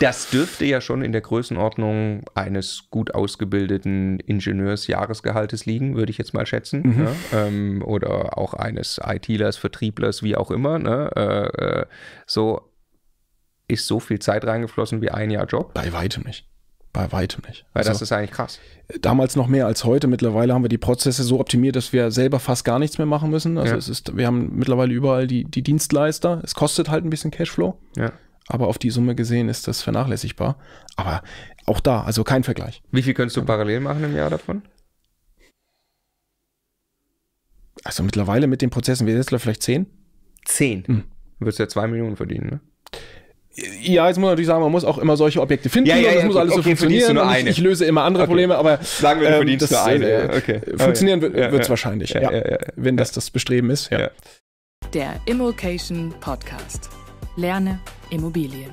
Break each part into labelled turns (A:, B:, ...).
A: Das dürfte ja schon in der Größenordnung eines gut ausgebildeten Ingenieurs Jahresgehaltes liegen, würde ich jetzt mal schätzen. Mhm. Ne? Ähm, oder auch eines ITlers, Vertrieblers, wie auch immer. Ne? Äh, äh, so ist so viel Zeit reingeflossen wie ein Jahr Job. Bei weitem nicht. Bei weitem nicht. Weil also, das ist eigentlich krass.
B: Damals noch mehr als heute. Mittlerweile haben wir die Prozesse so optimiert, dass wir selber fast gar nichts mehr machen müssen. Also ja. es ist, wir haben mittlerweile überall die, die Dienstleister. Es kostet halt ein bisschen Cashflow. Ja aber auf die Summe gesehen ist das vernachlässigbar. Aber auch da, also kein Vergleich.
A: Wie viel könntest du parallel machen im Jahr davon?
B: Also mittlerweile mit den Prozessen, wir jetzt vielleicht
A: zehn? Zehn. Hm. Du würdest ja zwei Millionen verdienen, ne?
B: Ja, jetzt muss man natürlich sagen, man muss auch immer solche Objekte finden ja, ja, ja, das muss alles okay, so funktionieren. Nur eine. Ich, löse immer andere okay. Probleme, aber sagen wir, du ähm, verdienst das, nur eine. Äh, ja, okay. Äh, oh, funktionieren oh, wird es wahrscheinlich, wenn das das Bestreben ist.
A: Der Immocation Podcast. Lerne Immobilien.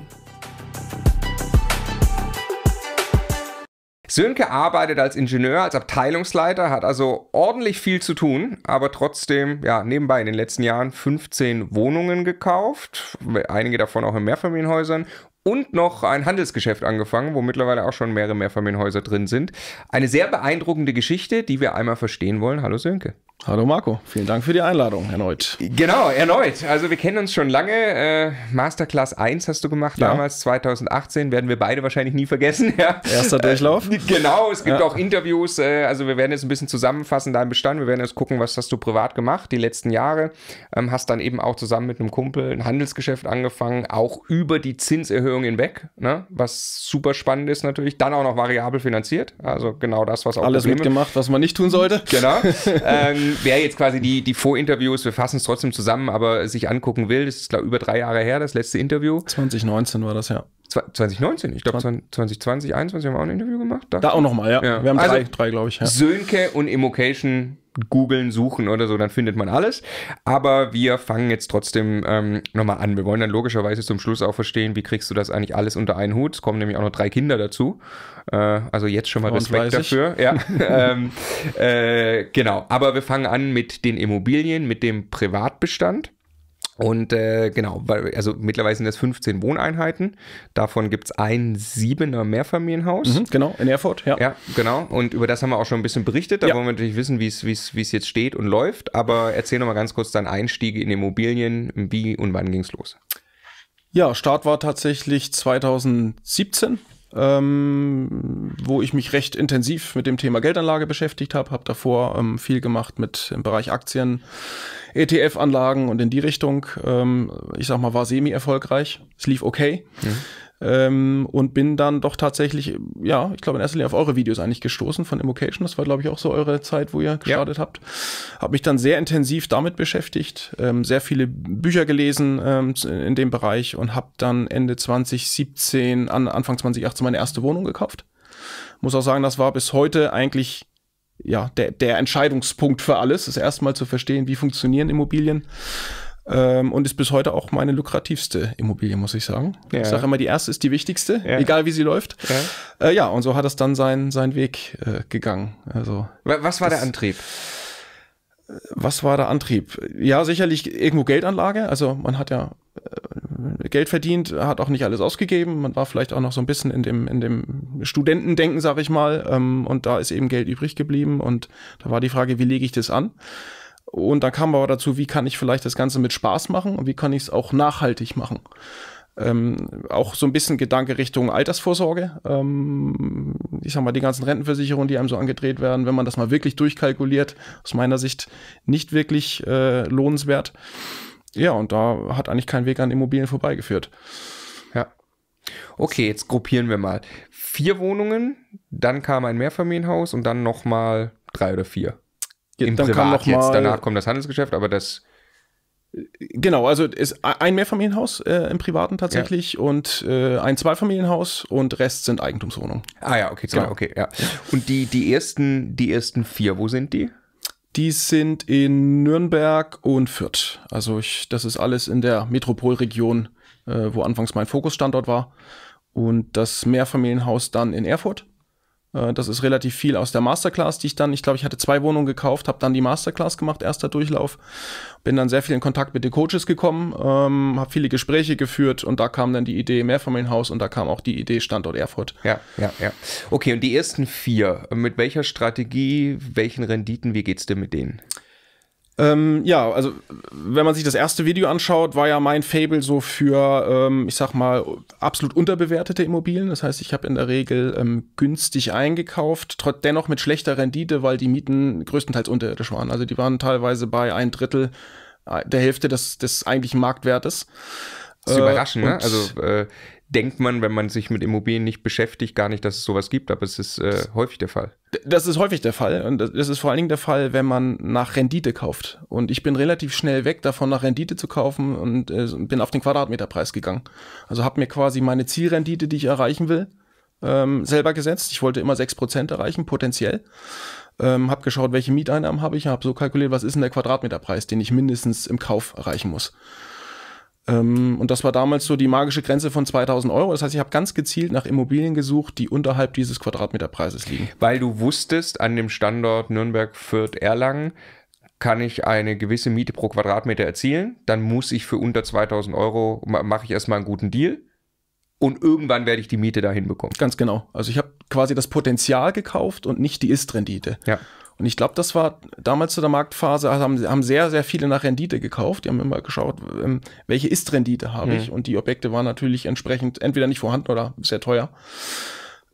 A: Sönke arbeitet als Ingenieur, als Abteilungsleiter, hat also ordentlich viel zu tun, aber trotzdem, ja, nebenbei in den letzten Jahren 15 Wohnungen gekauft, einige davon auch in Mehrfamilienhäusern und noch ein Handelsgeschäft angefangen, wo mittlerweile auch schon mehrere Mehrfamilienhäuser drin sind. Eine sehr beeindruckende Geschichte, die wir einmal verstehen wollen. Hallo Sönke. Hallo Marco, vielen Dank für die Einladung erneut. Genau, erneut. Also wir kennen uns schon lange. Äh, Masterclass 1 hast du gemacht ja. damals, 2018, werden wir beide wahrscheinlich nie vergessen. Ja. Erster Durchlauf. Äh, genau, es gibt ja. auch Interviews. Äh, also wir werden jetzt ein bisschen zusammenfassen deinen Bestand. Wir werden jetzt gucken, was hast du privat gemacht die letzten Jahre. Ähm, hast dann eben auch zusammen mit einem Kumpel ein Handelsgeschäft angefangen, auch über die Zinserhöhung hinweg, ne? was super spannend ist natürlich. Dann auch noch variabel finanziert. Also genau das, was auch... Alles Probleme. mitgemacht,
B: was man nicht tun sollte. Genau.
A: Ähm, wer jetzt quasi die, die Vorinterviews, wir fassen es trotzdem zusammen, aber sich angucken will, das ist glaube über drei Jahre her, das letzte Interview. 2019 war das ja. 2019, ich glaube 2020, 2021 haben wir auch ein Interview gemacht. Da, da auch nochmal, ja. ja. Wir haben also, drei, drei glaube ich. Ja. Sönke und Immocation googeln, suchen oder so, dann findet man alles. Aber wir fangen jetzt trotzdem ähm, nochmal an. Wir wollen dann logischerweise zum Schluss auch verstehen, wie kriegst du das eigentlich alles unter einen Hut. Es kommen nämlich auch noch drei Kinder dazu. Äh, also jetzt schon mal Und Respekt dafür. Ja. ähm, äh, genau. Aber wir fangen an mit den Immobilien, mit dem Privatbestand. Und äh, genau, weil, also mittlerweile sind das 15 Wohneinheiten. Davon gibt es ein siebener Mehrfamilienhaus. Mhm, genau, in Erfurt, ja. Ja, genau. Und über das haben wir auch schon ein bisschen berichtet. Da ja. wollen wir natürlich wissen, wie es jetzt steht und läuft. Aber erzähl nochmal ganz kurz deinen Einstieg in
B: Immobilien. Wie und wann ging es los? Ja, Start war tatsächlich 2017 ähm, wo ich mich recht intensiv mit dem Thema Geldanlage beschäftigt habe, habe davor ähm, viel gemacht mit im Bereich Aktien, ETF-Anlagen und in die Richtung. Ähm, ich sag mal, war semi erfolgreich. Es lief okay. Mhm. Ähm, und bin dann doch tatsächlich, ja, ich glaube in erster Linie auf eure Videos eigentlich gestoßen von Immocation. Das war, glaube ich, auch so eure Zeit, wo ihr gestartet ja. habt. Habe mich dann sehr intensiv damit beschäftigt, ähm, sehr viele Bücher gelesen ähm, in dem Bereich und habe dann Ende 2017, an Anfang 2018 meine erste Wohnung gekauft. Muss auch sagen, das war bis heute eigentlich ja, der, der Entscheidungspunkt für alles, ist erstmal zu verstehen, wie funktionieren Immobilien ähm, und ist bis heute auch meine lukrativste Immobilie, muss ich sagen. Ja. Ich sage immer, die erste ist die wichtigste, ja. egal wie sie läuft. Ja. Äh, ja, und so hat es dann seinen sein Weg äh, gegangen. Also, was war das, der Antrieb? Äh, was war der Antrieb? Ja, sicherlich irgendwo Geldanlage. Also man hat ja äh, Geld verdient, hat auch nicht alles ausgegeben. Man war vielleicht auch noch so ein bisschen in dem, in dem Studentendenken, sag ich mal. Ähm, und da ist eben Geld übrig geblieben. Und da war die Frage, wie lege ich das an? Und dann kam aber dazu, wie kann ich vielleicht das Ganze mit Spaß machen und wie kann ich es auch nachhaltig machen. Ähm, auch so ein bisschen Gedanke Richtung Altersvorsorge. Ähm, ich sag mal, die ganzen Rentenversicherungen, die einem so angedreht werden, wenn man das mal wirklich durchkalkuliert, aus meiner Sicht nicht wirklich äh, lohnenswert. Ja, und da hat eigentlich kein Weg an Immobilien vorbeigeführt. Ja.
A: Okay, jetzt gruppieren wir mal. Vier Wohnungen, dann kam ein Mehrfamilienhaus und dann nochmal
B: drei oder vier. Ja, Im dann Privat kam jetzt. Danach kommt das Handelsgeschäft, aber das. Äh, genau, also ist e-, ein Mehrfamilienhaus äh, im Privaten tatsächlich ja. und äh, ein Zweifamilienhaus und Rest sind Eigentumswohnungen. Ah ja, okay, genau. okay, ja. Und die, die, ersten, die ersten vier, wo sind die? Die sind in Nürnberg und Fürth. Also ich, das ist alles in der Metropolregion, äh, wo anfangs mein Fokusstandort war. Und das Mehrfamilienhaus dann in Erfurt. Äh, das ist relativ viel aus der Masterclass, die ich dann, ich glaube, ich hatte zwei Wohnungen gekauft, habe dann die Masterclass gemacht, erster Durchlauf, bin dann sehr viel in Kontakt mit den Coaches gekommen, ähm, habe viele Gespräche geführt und da kam dann die Idee Mehrfamilienhaus und da kam auch die Idee Standort Erfurt. Ja, ja, ja. Okay, und die ersten vier, mit welcher Strategie, welchen Renditen, wie geht's dir mit denen? Ähm, ja, also wenn man sich das erste Video anschaut, war ja mein Fable so für, ähm, ich sag mal, absolut unterbewertete Immobilien. Das heißt, ich habe in der Regel ähm, günstig eingekauft, dennoch mit schlechter Rendite, weil die Mieten größtenteils unterirdisch waren. Also die waren teilweise bei ein Drittel äh, der Hälfte des, des eigentlichen Marktwertes. Das ist äh, überraschend, ne? Also äh, denkt man, wenn man
A: sich mit Immobilien nicht beschäftigt, gar nicht, dass es sowas gibt, aber es ist äh, häufig der Fall.
B: Das ist häufig der Fall und das ist vor allen Dingen der Fall, wenn man nach Rendite kauft. Und ich bin relativ schnell weg davon, nach Rendite zu kaufen und äh, bin auf den Quadratmeterpreis gegangen. Also habe mir quasi meine Zielrendite, die ich erreichen will, ähm, selber gesetzt. Ich wollte immer 6% erreichen, potenziell. Ähm, habe geschaut, welche Mieteinnahmen habe ich, habe so kalkuliert, was ist denn der Quadratmeterpreis, den ich mindestens im Kauf erreichen muss. Ähm, und das war damals so die magische Grenze von 2000 Euro. Das heißt, ich habe ganz gezielt nach Immobilien gesucht, die unterhalb dieses Quadratmeterpreises liegen. Weil du wusstest, an dem
A: Standort Nürnberg, Fürth, Erlangen kann ich eine gewisse Miete pro Quadratmeter erzielen. Dann muss ich für unter 2000 Euro, mache ich erstmal einen guten Deal. Und irgendwann werde
B: ich die Miete dahin bekommen. Ganz genau. Also ich habe quasi das Potenzial gekauft und nicht die Ist-Rendite. Ja. Und ich glaube, das war damals zu der Marktphase, also haben, haben sehr, sehr viele nach Rendite gekauft. Die haben immer geschaut, ähm, welche Ist-Rendite habe mhm. ich. Und die Objekte waren natürlich entsprechend entweder nicht vorhanden oder sehr teuer.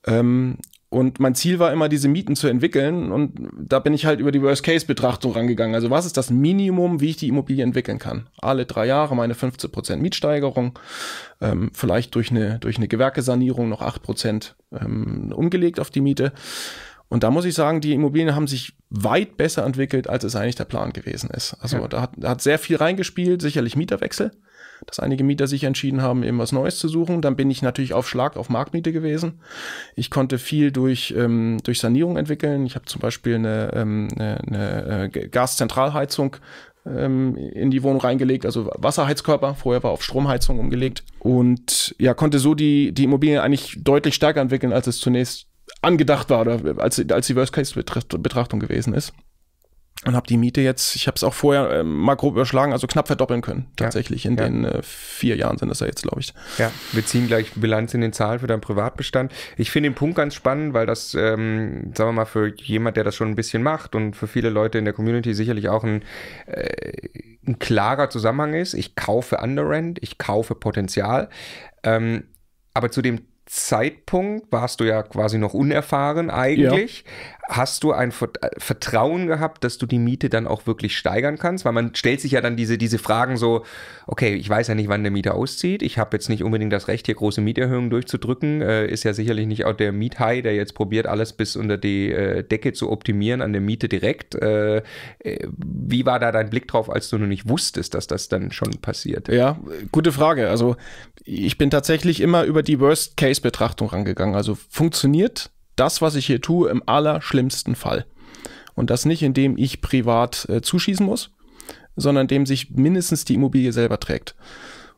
B: Ähm, und mein Ziel war immer, diese Mieten zu entwickeln. Und da bin ich halt über die Worst-Case-Betrachtung rangegangen. Also was ist das Minimum, wie ich die Immobilie entwickeln kann? Alle drei Jahre meine 15% Mietsteigerung, ähm, vielleicht durch eine, durch eine Gewerkesanierung noch 8% ähm, umgelegt auf die Miete. Und da muss ich sagen, die Immobilien haben sich weit besser entwickelt, als es eigentlich der Plan gewesen ist. Also ja. da, hat, da, hat, sehr viel reingespielt, sicherlich Mieterwechsel, dass einige Mieter sich entschieden haben, eben was Neues zu suchen. Dann bin ich natürlich auf Schlag auf Marktmiete gewesen. Ich konnte viel durch, ähm, durch Sanierung entwickeln. Ich habe zum Beispiel eine, ähm, eine, eine äh, Gaszentralheizung ähm, in die Wohnung reingelegt, also Wasserheizkörper, vorher war auf Stromheizung umgelegt und ja, konnte so die, die Immobilien eigentlich deutlich stärker entwickeln, als es zunächst angedacht war oder als, als die Worst-Case-Betrachtung gewesen ist. Und habe die Miete jetzt, ich habe es auch vorher äh, mal grob überschlagen, also knapp verdoppeln können, tatsächlich. Ja, in ja. den äh, vier Jahren sind das ja jetzt, glaube ich. Ja, wir ziehen gleich Bilanz in den Zahlen
A: für deinen Privatbestand. Ich finde den Punkt ganz spannend, weil das, ähm, sagen wir mal, für jemand, der das schon ein bisschen macht und für viele Leute in der Community sicherlich auch ein, äh, ein klarer Zusammenhang ist. Ich kaufe Underrent, ich kaufe Potenzial. Ähm, aber zu dem Zeitpunkt warst du ja quasi noch unerfahren eigentlich, ja hast du ein äh, Vertrauen gehabt, dass du die Miete dann auch wirklich steigern kannst? Weil man stellt sich ja dann diese, diese Fragen so, okay, ich weiß ja nicht, wann der Mieter auszieht. Ich habe jetzt nicht unbedingt das Recht, hier große Mieterhöhungen durchzudrücken. Äh, ist ja sicherlich nicht auch der Miethai, der jetzt probiert, alles bis unter die äh, Decke zu optimieren an der Miete direkt. Äh, äh wie war da dein Blick drauf, als du noch nicht wusstest, dass das dann
B: schon passiert? Ja, gute Frage. Also ich bin tatsächlich immer über die Worst-Case-Betrachtung rangegangen. Also funktioniert das, was ich hier tue, im allerschlimmsten Fall. Und das nicht, indem ich privat äh, zuschießen muss, sondern indem sich mindestens die Immobilie selber trägt.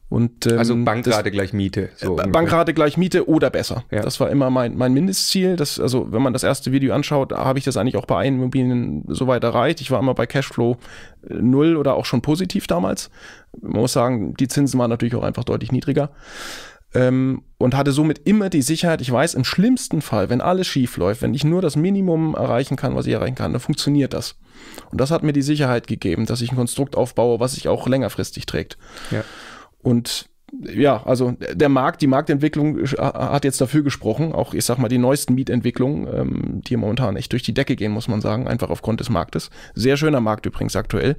B: Und, ähm, also Bankrate
A: gleich Miete. So Bankrate
B: gleich Miete oder besser. Ja. Das war immer mein, mein Mindestziel. Das, also wenn man das erste Video anschaut, habe ich das eigentlich auch bei allen Immobilien so weit erreicht. Ich war immer bei Cashflow äh, null oder auch schon positiv damals. Man muss sagen, die Zinsen waren natürlich auch einfach deutlich niedriger ähm, und hatte somit immer die Sicherheit, ich weiß, im schlimmsten Fall, wenn alles schief läuft, wenn ich nur das Minimum erreichen kann, was ich erreichen kann, dann funktioniert das. Und das hat mir die Sicherheit gegeben, dass ich ein Konstrukt aufbaue, was sich auch längerfristig trägt. Ja. Und ja, also der Markt, die Marktentwicklung hat jetzt dafür gesprochen. Auch ich sag mal, die neuesten Mietentwicklungen, ähm, die momentan echt durch die Decke gehen, muss man sagen, einfach aufgrund des Marktes. Sehr schöner Markt übrigens aktuell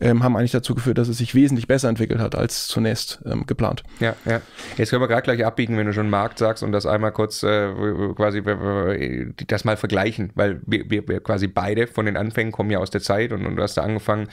B: ähm, haben eigentlich dazu geführt, dass es sich wesentlich besser entwickelt hat als zunächst ähm, geplant.
A: Ja, ja. Jetzt können wir gerade gleich abbiegen, wenn du schon Markt sagst und das einmal kurz äh, quasi das mal vergleichen, weil wir, wir, wir, quasi beide von den Anfängen kommen ja aus der Zeit und, und du hast da angefangen,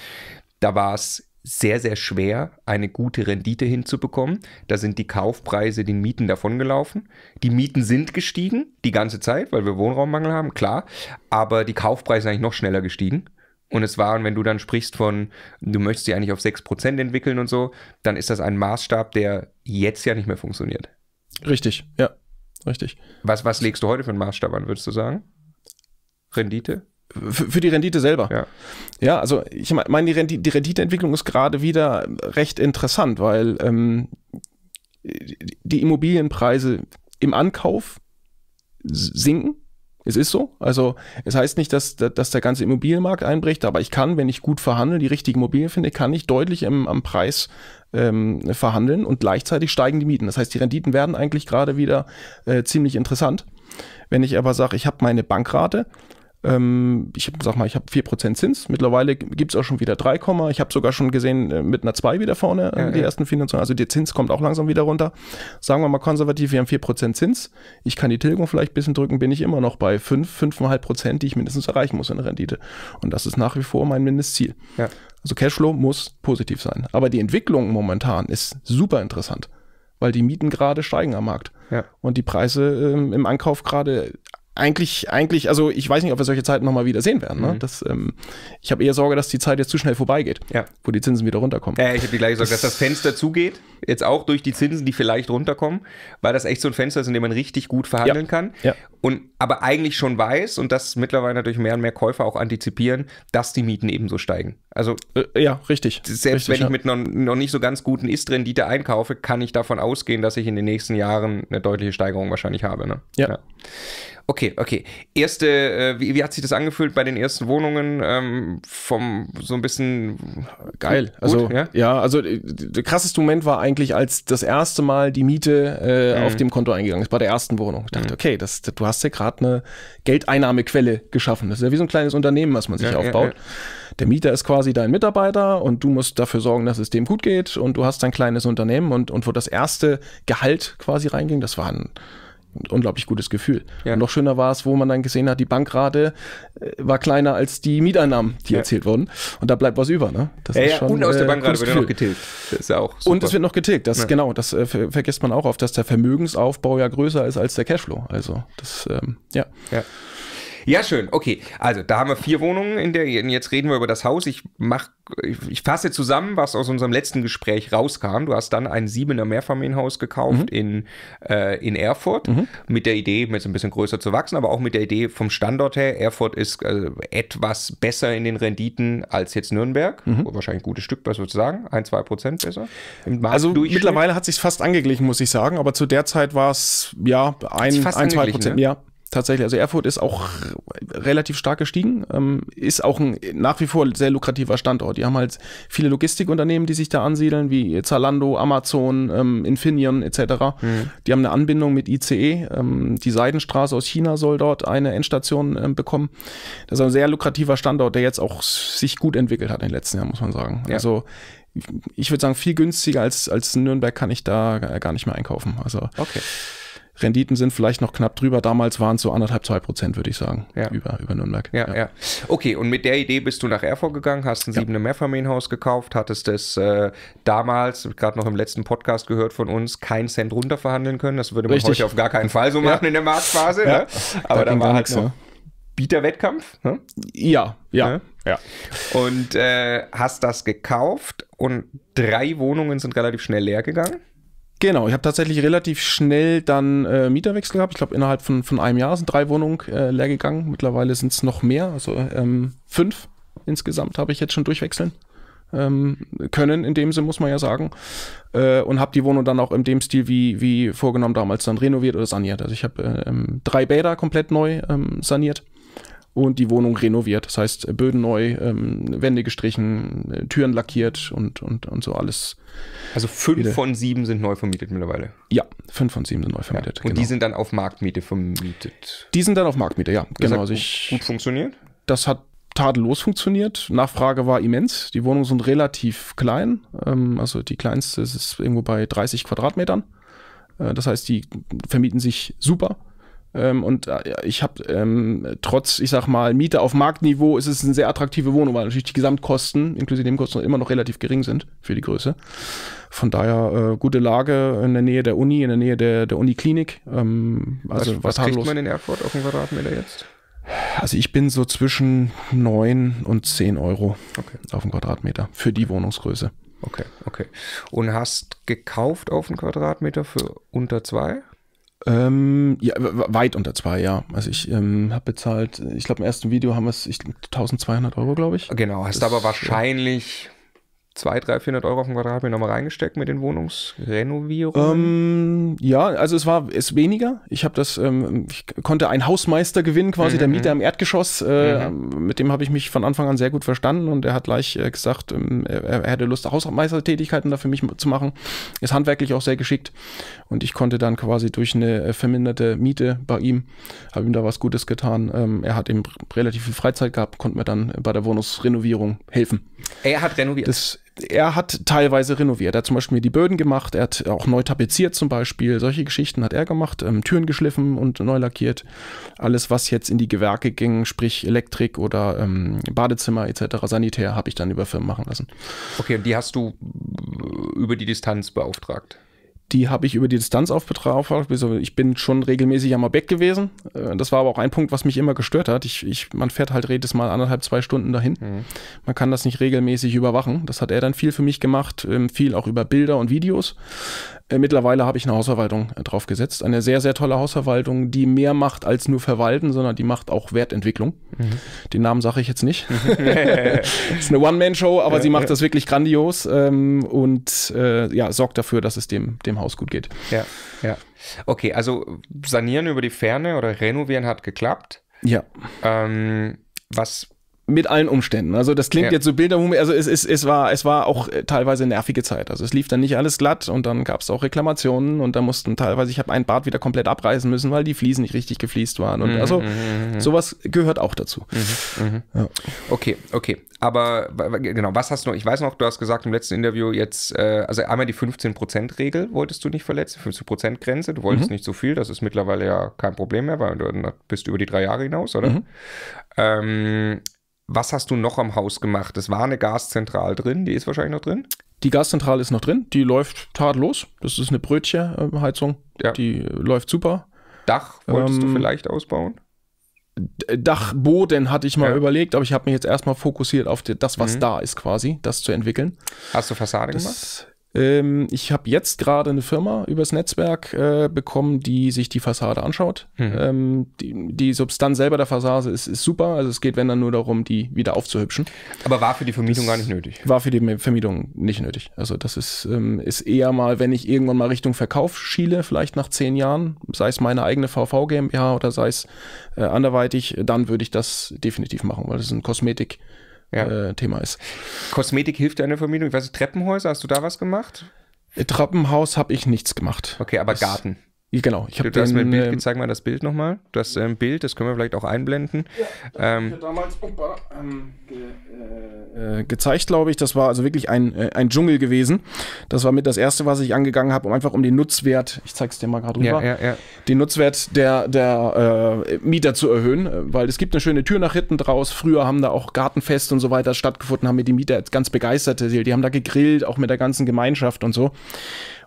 A: da war es sehr, sehr schwer, eine gute Rendite hinzubekommen. Da sind die Kaufpreise den Mieten davongelaufen. Die Mieten sind gestiegen, die ganze Zeit, weil wir Wohnraummangel haben, klar. Aber die Kaufpreise sind eigentlich noch schneller gestiegen und es war. Und wenn du dann sprichst von, du möchtest die eigentlich auf 6% entwickeln und so, dann ist das ein Maßstab, der jetzt ja nicht mehr funktioniert. Richtig, ja,
B: richtig. Was, was legst du heute für einen Maßstab an, würdest du sagen? Rendite? Für, die Rendite selber. Ja, ja also ich meine, die, Rendi die Renditeentwicklung ist gerade wieder recht interessant, weil ähm, die Immobilienpreise im Ankauf sinken es ist so. Also es heißt nicht, dass, dass der ganze Immobilienmarkt einbricht, aber ich kann, wenn ich gut verhandle, die richtigen Immobilien finde, kann ich deutlich im, am Preis ähm, verhandeln und gleichzeitig steigen die Mieten. Das heißt, die Renditen werden eigentlich gerade wieder äh, ziemlich interessant. Wenn ich aber sage, ich habe meine Bankrate ähm, ich sag mal, ich habe 4% Zins. Mittlerweile gibt es auch schon wieder 3, ich habe sogar schon gesehen, äh, mit einer 2 wieder vorne äh, ja, die ja. ersten Finanzierungen. Also der Zins kommt auch langsam wieder runter. Sagen wir mal konservativ, wir haben 4% Zins. Ich kann die Tilgung vielleicht ein bisschen drücken, bin ich immer noch bei 5, 5,5%, die ich mindestens erreichen muss in Rendite. Und das ist nach wie vor mein Mindestziel. Ja. Also Cashflow muss positiv sein. Aber die Entwicklung momentan ist super interessant weil die Mieten gerade steigen am Markt ja. und die Preise ähm, im Ankauf gerade eigentlich, eigentlich, also ich weiß nicht, ob wir solche Zeiten nochmal wieder sehen werden. Ne? Mhm. Das, ähm, ich habe eher Sorge, dass die Zeit jetzt zu schnell vorbeigeht, ja. wo die Zinsen wieder runterkommen. Ja, ich habe die gleiche Sorge, das dass das
A: Fenster zugeht, jetzt auch durch die Zinsen, die vielleicht runterkommen, weil das echt so ein Fenster ist, in dem man richtig gut verhandeln ja. kann. Ja. Und aber eigentlich schon weiß, und das mittlerweile natürlich mehr und mehr Käufer auch antizipieren, dass die Mieten ebenso steigen.
B: Also äh, ja, richtig. Selbst richtig, wenn ich mit noch,
A: noch, nicht so ganz guten Ist-Rendite einkaufe, kann ich davon ausgehen, dass ich in den nächsten Jahren eine deutliche Steigerung wahrscheinlich habe. Ne? ja. Okay, okay. Erste, äh, wie, wie, hat sich das angefühlt bei den ersten Wohnungen? Ähm, vom so ein bisschen
B: geil. Gut, also ja? ja? also äh, der krasseste Moment war eigentlich, als das erste Mal die Miete äh, mhm. auf dem Konto eingegangen ist bei der ersten Wohnung. Ich dachte, mhm. okay, das, du hast ja gerade eine Geldeinnahmequelle geschaffen. Das ist ja wie so ein kleines Unternehmen, was man sich ja, aufbaut. Ja, der Mieter ist quasi dein Mitarbeiter und du musst dafür sorgen, dass es dem gut geht und du hast dein kleines Unternehmen und, und wo das erste Gehalt quasi reinging, das war ein unglaublich gutes Gefühl. Ja. noch schöner war es, wo man dann gesehen hat, die Bankrate äh, war kleiner als die Mieteinnahmen, die ja. erzielt wurden. Und da bleibt was über. Ne? Das ja, ist schon, und aus der äh, Bankrate wird noch
A: getilgt. Das ist auch super. Und es wird noch getilgt. Das,
B: Genau, das äh, ver vergisst man auch oft, dass der Vermögensaufbau ja größer ist als der Cashflow. Also das, ähm, ja. ja.
A: Ja, schön. Okay. Also, da haben wir vier Wohnungen in der. Jetzt reden wir über das Haus. Ich mach, ich, fasse zusammen, was aus unserem letzten Gespräch rauskam. Du hast dann ein siebener Mehrfamilienhaus gekauft mhm. in, äh, in Erfurt mhm. mit der Idee, jetzt ein bisschen größer zu wachsen, aber auch mit der Idee vom Standort her. Erfurt ist äh, etwas besser in den Renditen als jetzt Nürnberg. Mhm. Wahrscheinlich ein gutes Stück besser sozusagen. Ein, zwei
B: Prozent besser. Also, mittlerweile hat sich fast angeglichen, muss ich sagen. Aber zu der Zeit war es ja ein, ein zwei Prozent. Ne? Ja tatsächlich. Also Erfurt ist auch relativ stark gestiegen, ähm, ist auch ein nach wie vor sehr lukrativer Standort. Die haben halt viele Logistikunternehmen, die sich da ansiedeln, wie Zalando, Amazon, ähm, Infineon etc. Mhm. Die haben eine Anbindung mit ICE. Ähm, die Seidenstraße aus China soll dort eine Endstation ähm, bekommen. Das ist ein sehr lukrativer Standort, der jetzt auch sich gut entwickelt hat in den letzten Jahren, muss man sagen. Ja. Also ich würde sagen, viel günstiger als, als Nürnberg kann ich da gar nicht mehr einkaufen. Also okay. Renditen sind vielleicht noch knapp drüber. Damals waren es so anderthalb, zwei Prozent, würde ich sagen, ja. über, über Nürnberg. Ja, ja, ja,
A: Okay, und mit der Idee bist du nach Erfurt gegangen, hast ein ja. siebene Mehrfamilienhaus gekauft, hattest es äh, damals, gerade noch im letzten Podcast gehört von uns, keinen Cent runter verhandeln können. Das würde man Richtig. heute auf gar keinen Fall so machen in der Marktphase. Ne? Aber da, da war halt so. Bieterwettkampf? Ne? Ja, ja, ne? ja. Und äh, hast das gekauft und
B: drei Wohnungen sind relativ schnell leer gegangen. Genau, ich habe tatsächlich relativ schnell dann äh, Mieterwechsel gehabt. Ich glaube, innerhalb von, von einem Jahr sind drei Wohnungen äh, leer gegangen. Mittlerweile sind es noch mehr, also ähm, fünf insgesamt habe ich jetzt schon durchwechseln ähm, können, in dem Sinne muss man ja sagen. Äh, und habe die Wohnung dann auch in dem Stil wie, wie vorgenommen damals dann renoviert oder saniert. Also ich habe äh, ähm, drei Bäder komplett neu ähm, saniert und die Wohnung renoviert. Das heißt, Böden neu, ähm, Wände gestrichen, äh, Türen lackiert und, und, und so alles. Also fünf Jede. von
A: sieben sind neu vermietet mittlerweile.
B: Ja, fünf von sieben sind neu vermietet. Ja. Und genau. die sind dann auf Marktmiete vermietet. Die sind dann auf Marktmiete, ja. Das genau. Hat also gut funktioniert? Das hat tadellos funktioniert. Nachfrage war immens. Die Wohnungen sind relativ klein. Ähm, also die kleinste ist irgendwo bei 30 Quadratmetern. Äh, das heißt, die vermieten sich super. Ähm, und äh, ich habe ähm, trotz, ich sag mal, Miete auf Marktniveau ist es eine sehr attraktive Wohnung, weil natürlich die Gesamtkosten, inklusive Nebenkosten, immer noch relativ gering sind für die Größe. Von daher äh, gute Lage in der Nähe der Uni, in der Nähe der, der Uniklinik. Ähm, also was, was, kriegt man
A: in Erfurt auf den Quadratmeter jetzt?
B: Also ich bin so zwischen 9 und 10 Euro okay. auf den Quadratmeter für die Wohnungsgröße. Okay, okay. Und hast gekauft auf den Quadratmeter für unter 2? Ähm, ja, weit unter zwei, ja. Also ich ähm, habe bezahlt, ich glaube im ersten Video haben wir es 1200 Euro, glaube ich. Genau, hast das, aber
A: wahrscheinlich 200, 300, 400 Euro auf dem Quadratmeter nochmal reingesteckt mit den Wohnungsrenovierungen?
B: Ähm, ja, also es war es weniger. Ich habe das, ähm, ich konnte einen Hausmeister gewinnen, quasi mhm. der mhm. Mieter im Erdgeschoss. Äh, mhm. Mit dem habe ich mich von Anfang an sehr gut verstanden und er hat gleich äh, gesagt, ähm, er, er, hätte Lust, Hausmeistertätigkeiten da für mich zu machen. Ist handwerklich auch sehr geschickt und ich konnte dann quasi durch eine äh, verminderte Miete bei ihm, habe ihm da was Gutes getan. Ähm, er hat eben relativ viel Freizeit gehabt, konnte mir dann bei der Wohnungsrenovierung helfen. Er hat renoviert. Das, er hat teilweise renoviert. Er hat zum Beispiel mir die Böden gemacht, er hat auch neu tapeziert zum Beispiel. Solche Geschichten hat er gemacht, ähm, Türen geschliffen und neu lackiert. Alles, was jetzt in die Gewerke ging, sprich Elektrik oder ähm, Badezimmer etc., Sanitär, habe ich dann über Firmen machen lassen. Okay, und die hast du über die Distanz beauftragt? die habe ich über die Distanz aufbetraut. ich bin schon regelmäßig am Objekt gewesen. Äh, das war aber auch ein Punkt, was mich immer gestört hat. Ich, ich, man fährt halt jedes Mal anderthalb, zwei Stunden dahin. Mhm. Man kann das nicht regelmäßig überwachen. Das hat er dann viel für mich gemacht, ähm, viel auch über Bilder und Videos. Äh, mittlerweile habe ich eine Hausverwaltung äh, drauf gesetzt. Eine sehr, sehr tolle Hausverwaltung, die mehr macht als nur verwalten, sondern die macht auch Wertentwicklung. Mhm. Den Namen sage ich jetzt nicht. ist eine One-Man-Show, aber sie macht das wirklich grandios ähm, und äh, ja, sorgt dafür, dass es dem, dem Haus gut geht. Ja, ja. Okay, also
A: sanieren über die Ferne oder renovieren hat geklappt. Ja. Ähm, was
B: mit allen Umständen. Also das klingt ja. jetzt so Bildermumie, also es, es, es, war, es war auch äh, teilweise nervige Zeit. Also es lief dann nicht alles glatt und dann gab es auch Reklamationen und da mussten teilweise, ich habe ein Bad wieder komplett abreißen müssen, weil die Fliesen nicht richtig gefliest waren. Und mhm, also mhm, mhm. sowas gehört auch dazu. Mhm, mhm. ja.
A: Okay, okay. Aber genau, was hast du noch? Ich weiß noch, du hast gesagt im letzten Interview jetzt, äh, also einmal die 15%-Regel wolltest du nicht verletzen, 15%-Grenze, du wolltest nicht so viel, das ist mittlerweile ja kein Problem mehr, weil du bist über die drei Jahre hinaus, oder? Ähm, was hast du noch am Haus gemacht? Es war eine Gaszentral drin, die ist wahrscheinlich noch drin. Die Gaszentrale
B: ist noch drin, die läuft tadellos. Das ist eine Brötchenheizung, ja. die läuft super. Dach wolltest ähm, du vielleicht ausbauen? Dachboden hatte ich mal ja. überlegt, aber ich habe mich jetzt erstmal fokussiert auf das, was mhm. da ist quasi, das zu entwickeln. Hast du Fassade das, gemacht? Ähm, ich habe jetzt gerade eine Firma übers Netzwerk äh, bekommen, die sich die Fassade anschaut. Mhm. Ähm, die, die, Substanz selber der Fassade ist, ist, super. Also es geht, wenn dann nur darum, die wieder aufzuhübschen. Aber war für die Vermietung das gar nicht nötig. War für die Vermietung nicht nötig. Also das ist, ähm, ist eher mal, wenn ich irgendwann mal Richtung Verkauf schiele, vielleicht nach zehn Jahren, sei es meine eigene VV GmbH oder sei es äh, anderweitig, dann würde ich das definitiv machen, weil das ist ein Kosmetik- ja. äh, Thema ist. Kosmetik hilft deiner Vermietung. Ich weiß Treppenhäuser, hast du da
A: was gemacht?
B: Treppenhaus habe ich nichts gemacht. Okay, aber das Garten. Genau, ich habe das hast Bild, ähm,
A: zeig mal das Bild nochmal. Das ähm, Bild, das können wir vielleicht auch einblenden. Ja, ähm,
B: damals opa, ähm, ge, äh, äh gezeigt, glaube ich. Das war also wirklich ein, äh, ein Dschungel gewesen. Das war mit das Erste, was ich angegangen habe, um einfach um den Nutzwert, ich zeige es dir mal gerade rüber, ja, ja, den Nutzwert der, der äh, Mieter zu erhöhen, äh, weil es gibt eine schöne Tür nach hinten draus. Früher haben da auch Gartenfest und so weiter stattgefunden, haben mir die Mieter ganz begeistert Die haben da gegrillt, auch mit der ganzen Gemeinschaft und so.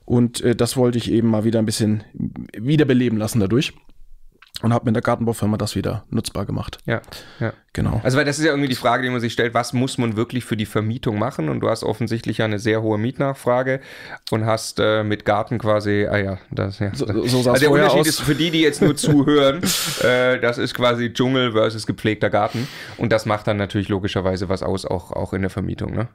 B: Und äh, das wollte ich eben mal wieder ein bisschen wiederbeleben lassen dadurch. Und habe mit der Gartenbaufirma das wieder nutzbar gemacht.
A: Ja, ja. Genau. Also, weil das ist ja irgendwie die Frage, die man sich stellt, was muss man wirklich für die Vermietung machen? Und du hast offensichtlich ja eine sehr hohe Mietnachfrage und hast äh, mit Garten quasi, ah ja, das, ja. So, so sah also der Unterschied aus. ist für die, die jetzt nur zuhören, äh, das ist quasi Dschungel versus gepflegter Garten. Und das macht dann natürlich logischerweise was aus, auch, auch in der Vermietung, ne?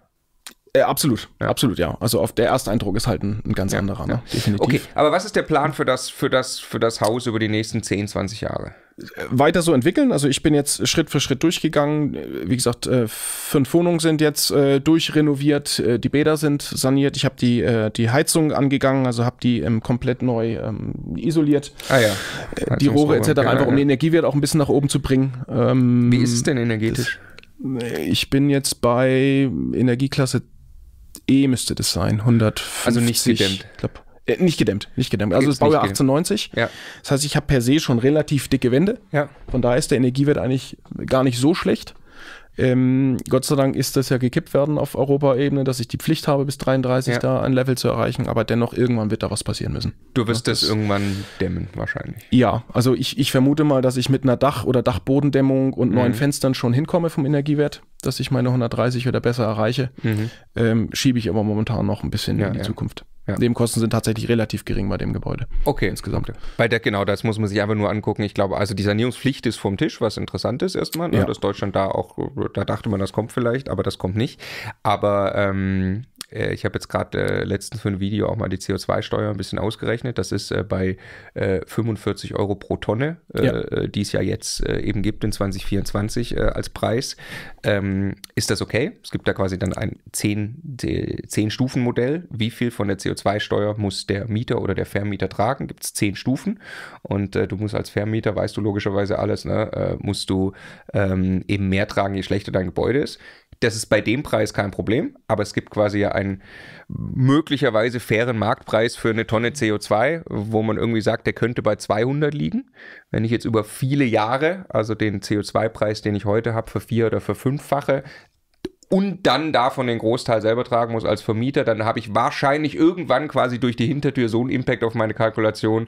A: Äh, absolut, ja. absolut, ja. Also
B: auf der erste Eindruck ist halt ein, ein ganz ja, anderer, ne? definitiv. Okay, aber
A: was ist der Plan für das, für das, für das Haus
B: über die nächsten 10, 20 Jahre? Äh, weiter so entwickeln. Also ich bin jetzt Schritt für Schritt durchgegangen. Äh, wie gesagt, äh, fünf Wohnungen sind jetzt durchrenoviert, die Bäder sind saniert. Ich habe die, die Heizung angegangen, also habe die ähm, komplett neu ähm, isoliert. Ah ja. Die Rohre etc. Ja, einfach um genau, ja. den Energiewert auch ein bisschen nach oben zu bringen. Wie ist es ähm, denn energetisch? Das, ich bin jetzt bei Energieklasse E müsste das sein. 150. Also nicht gedämmt. Glaub, äh, nicht gedämmt, nicht gedämmt. Also das Baujahr 1890. Ja. Das heißt, ich habe per se schon relativ dicke Wände. Ja. Von daher ist der Energiewert eigentlich gar nicht so schlecht. Ähm, Gott sei Dank ist das ja gekippt werden auf Europaebene, dass ich die Pflicht habe, bis 33 ja. da ein Level zu erreichen, aber dennoch irgendwann wird da was passieren müssen.
A: Du wirst ja, das, das, irgendwann dämmen, wahrscheinlich.
B: Ja, also ich, ich vermute mal, dass ich mit einer Dach- oder Dachbodendämmung und mhm. neuen Fenstern schon hinkomme vom Energiewert, dass ich meine 130 oder besser erreiche. Mhm. Ähm, schiebe ich aber momentan noch ein bisschen ja, in die Zukunft. Ja. Nebenkosten sind tatsächlich relativ gering bei dem Gebäude. Okay. Insgesamt.
A: Okay. Bei der, genau, das muss man sich einfach nur angucken. Ich glaube, also die Sanierungspflicht ist vom Tisch, was interessant ist erstmal, ne? dass Deutschland da auch, da dachte man, das kommt vielleicht, aber das kommt nicht. Aber ähm, äh, ich habe jetzt gerade äh, letztens für ein Video auch mal die CO2-Steuer ein bisschen ausgerechnet. Das ist äh, bei äh, 45 Euro pro Tonne, äh, ja. Äh, die es ja jetzt eben gibt in 2024 als Preis. Ähm, ist das okay? Es gibt da quasi dann ein 10-Stufen-Modell. Wie viel von der CO2-Steuer muss der Mieter oder der Vermieter tragen? Gibt es 10 Stufen und du musst als Vermieter, weißt du logischerweise alles, ne? musst du ähm, eben mehr tragen, je schlechter dein Gebäude ist das ist bei dem Preis kein Problem, aber es gibt quasi ja einen möglicherweise fairen Marktpreis für eine Tonne CO2, wo man irgendwie sagt, der könnte bei 200 liegen. Wenn ich jetzt über viele Jahre, also den CO2-Preis, den ich heute habe, für vier oder für fünffache, und dann davon den Großteil selber tragen muss als Vermieter, dann habe ich wahrscheinlich irgendwann quasi durch die Hintertür so einen Impact auf meine Kalkulation,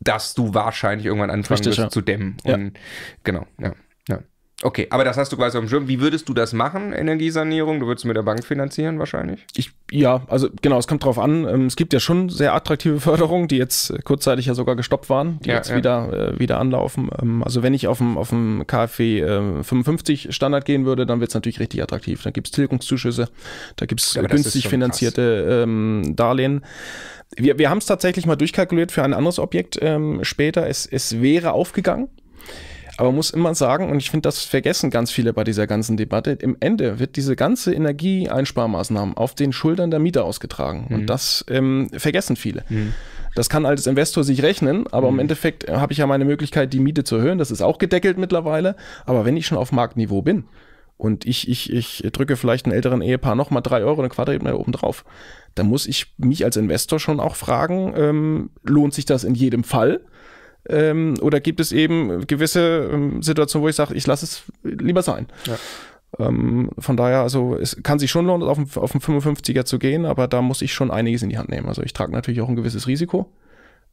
A: dass du wahrscheinlich irgendwann anfangen Richtig, wirst ja. zu dämmen. Und, ja. Genau, ja. ja. Okay, aber das hast du quasi auf dem Schirm. Wie würdest du das machen, Energiesanierung? Du würdest mit der Bank finanzieren wahrscheinlich? Ich,
B: ja, also genau, es kommt drauf an. Ähm, es gibt ja schon sehr attraktive Förderungen, die jetzt äh, kurzzeitig ja sogar gestoppt waren, die ja, jetzt ja. wieder, äh, wieder anlaufen. Ähm, also wenn ich auf dem, auf dem KfW äh, 55 Standard gehen würde, dann wird es natürlich richtig attraktiv. Da gibt es Tilgungszuschüsse, da gibt es ja, günstig finanzierte ähm, Darlehen. Wir, wir haben es tatsächlich mal durchkalkuliert für ein anderes Objekt ähm, später. Es, es wäre aufgegangen. Aber man muss immer sagen, und ich finde, das vergessen ganz viele bei dieser ganzen Debatte, im Ende wird diese ganze Energieeinsparmaßnahmen auf den Schultern der Mieter ausgetragen. Mhm. Und das ähm, vergessen viele. Mhm. Das kann als Investor sich rechnen, aber mhm. im Endeffekt äh, habe ich ja meine Möglichkeit, die Miete zu erhöhen. Das ist auch gedeckelt mittlerweile. Aber wenn ich schon auf Marktniveau bin, und ich, ich, ich drücke vielleicht einem älteren Ehepaar nochmal drei Euro eine Quadratmeter oben drauf. dann muss ich mich als Investor schon auch fragen, ähm, lohnt sich das in jedem Fall? Ähm, oder gibt es eben gewisse ähm, Situationen, wo ich sage, ich lasse es lieber sein. Ja. Ähm, von daher, also es kann sich schon lohnen, auf den, auf den 55er zu gehen, aber da muss ich schon einiges in die Hand nehmen. Also ich trage natürlich auch ein gewisses Risiko.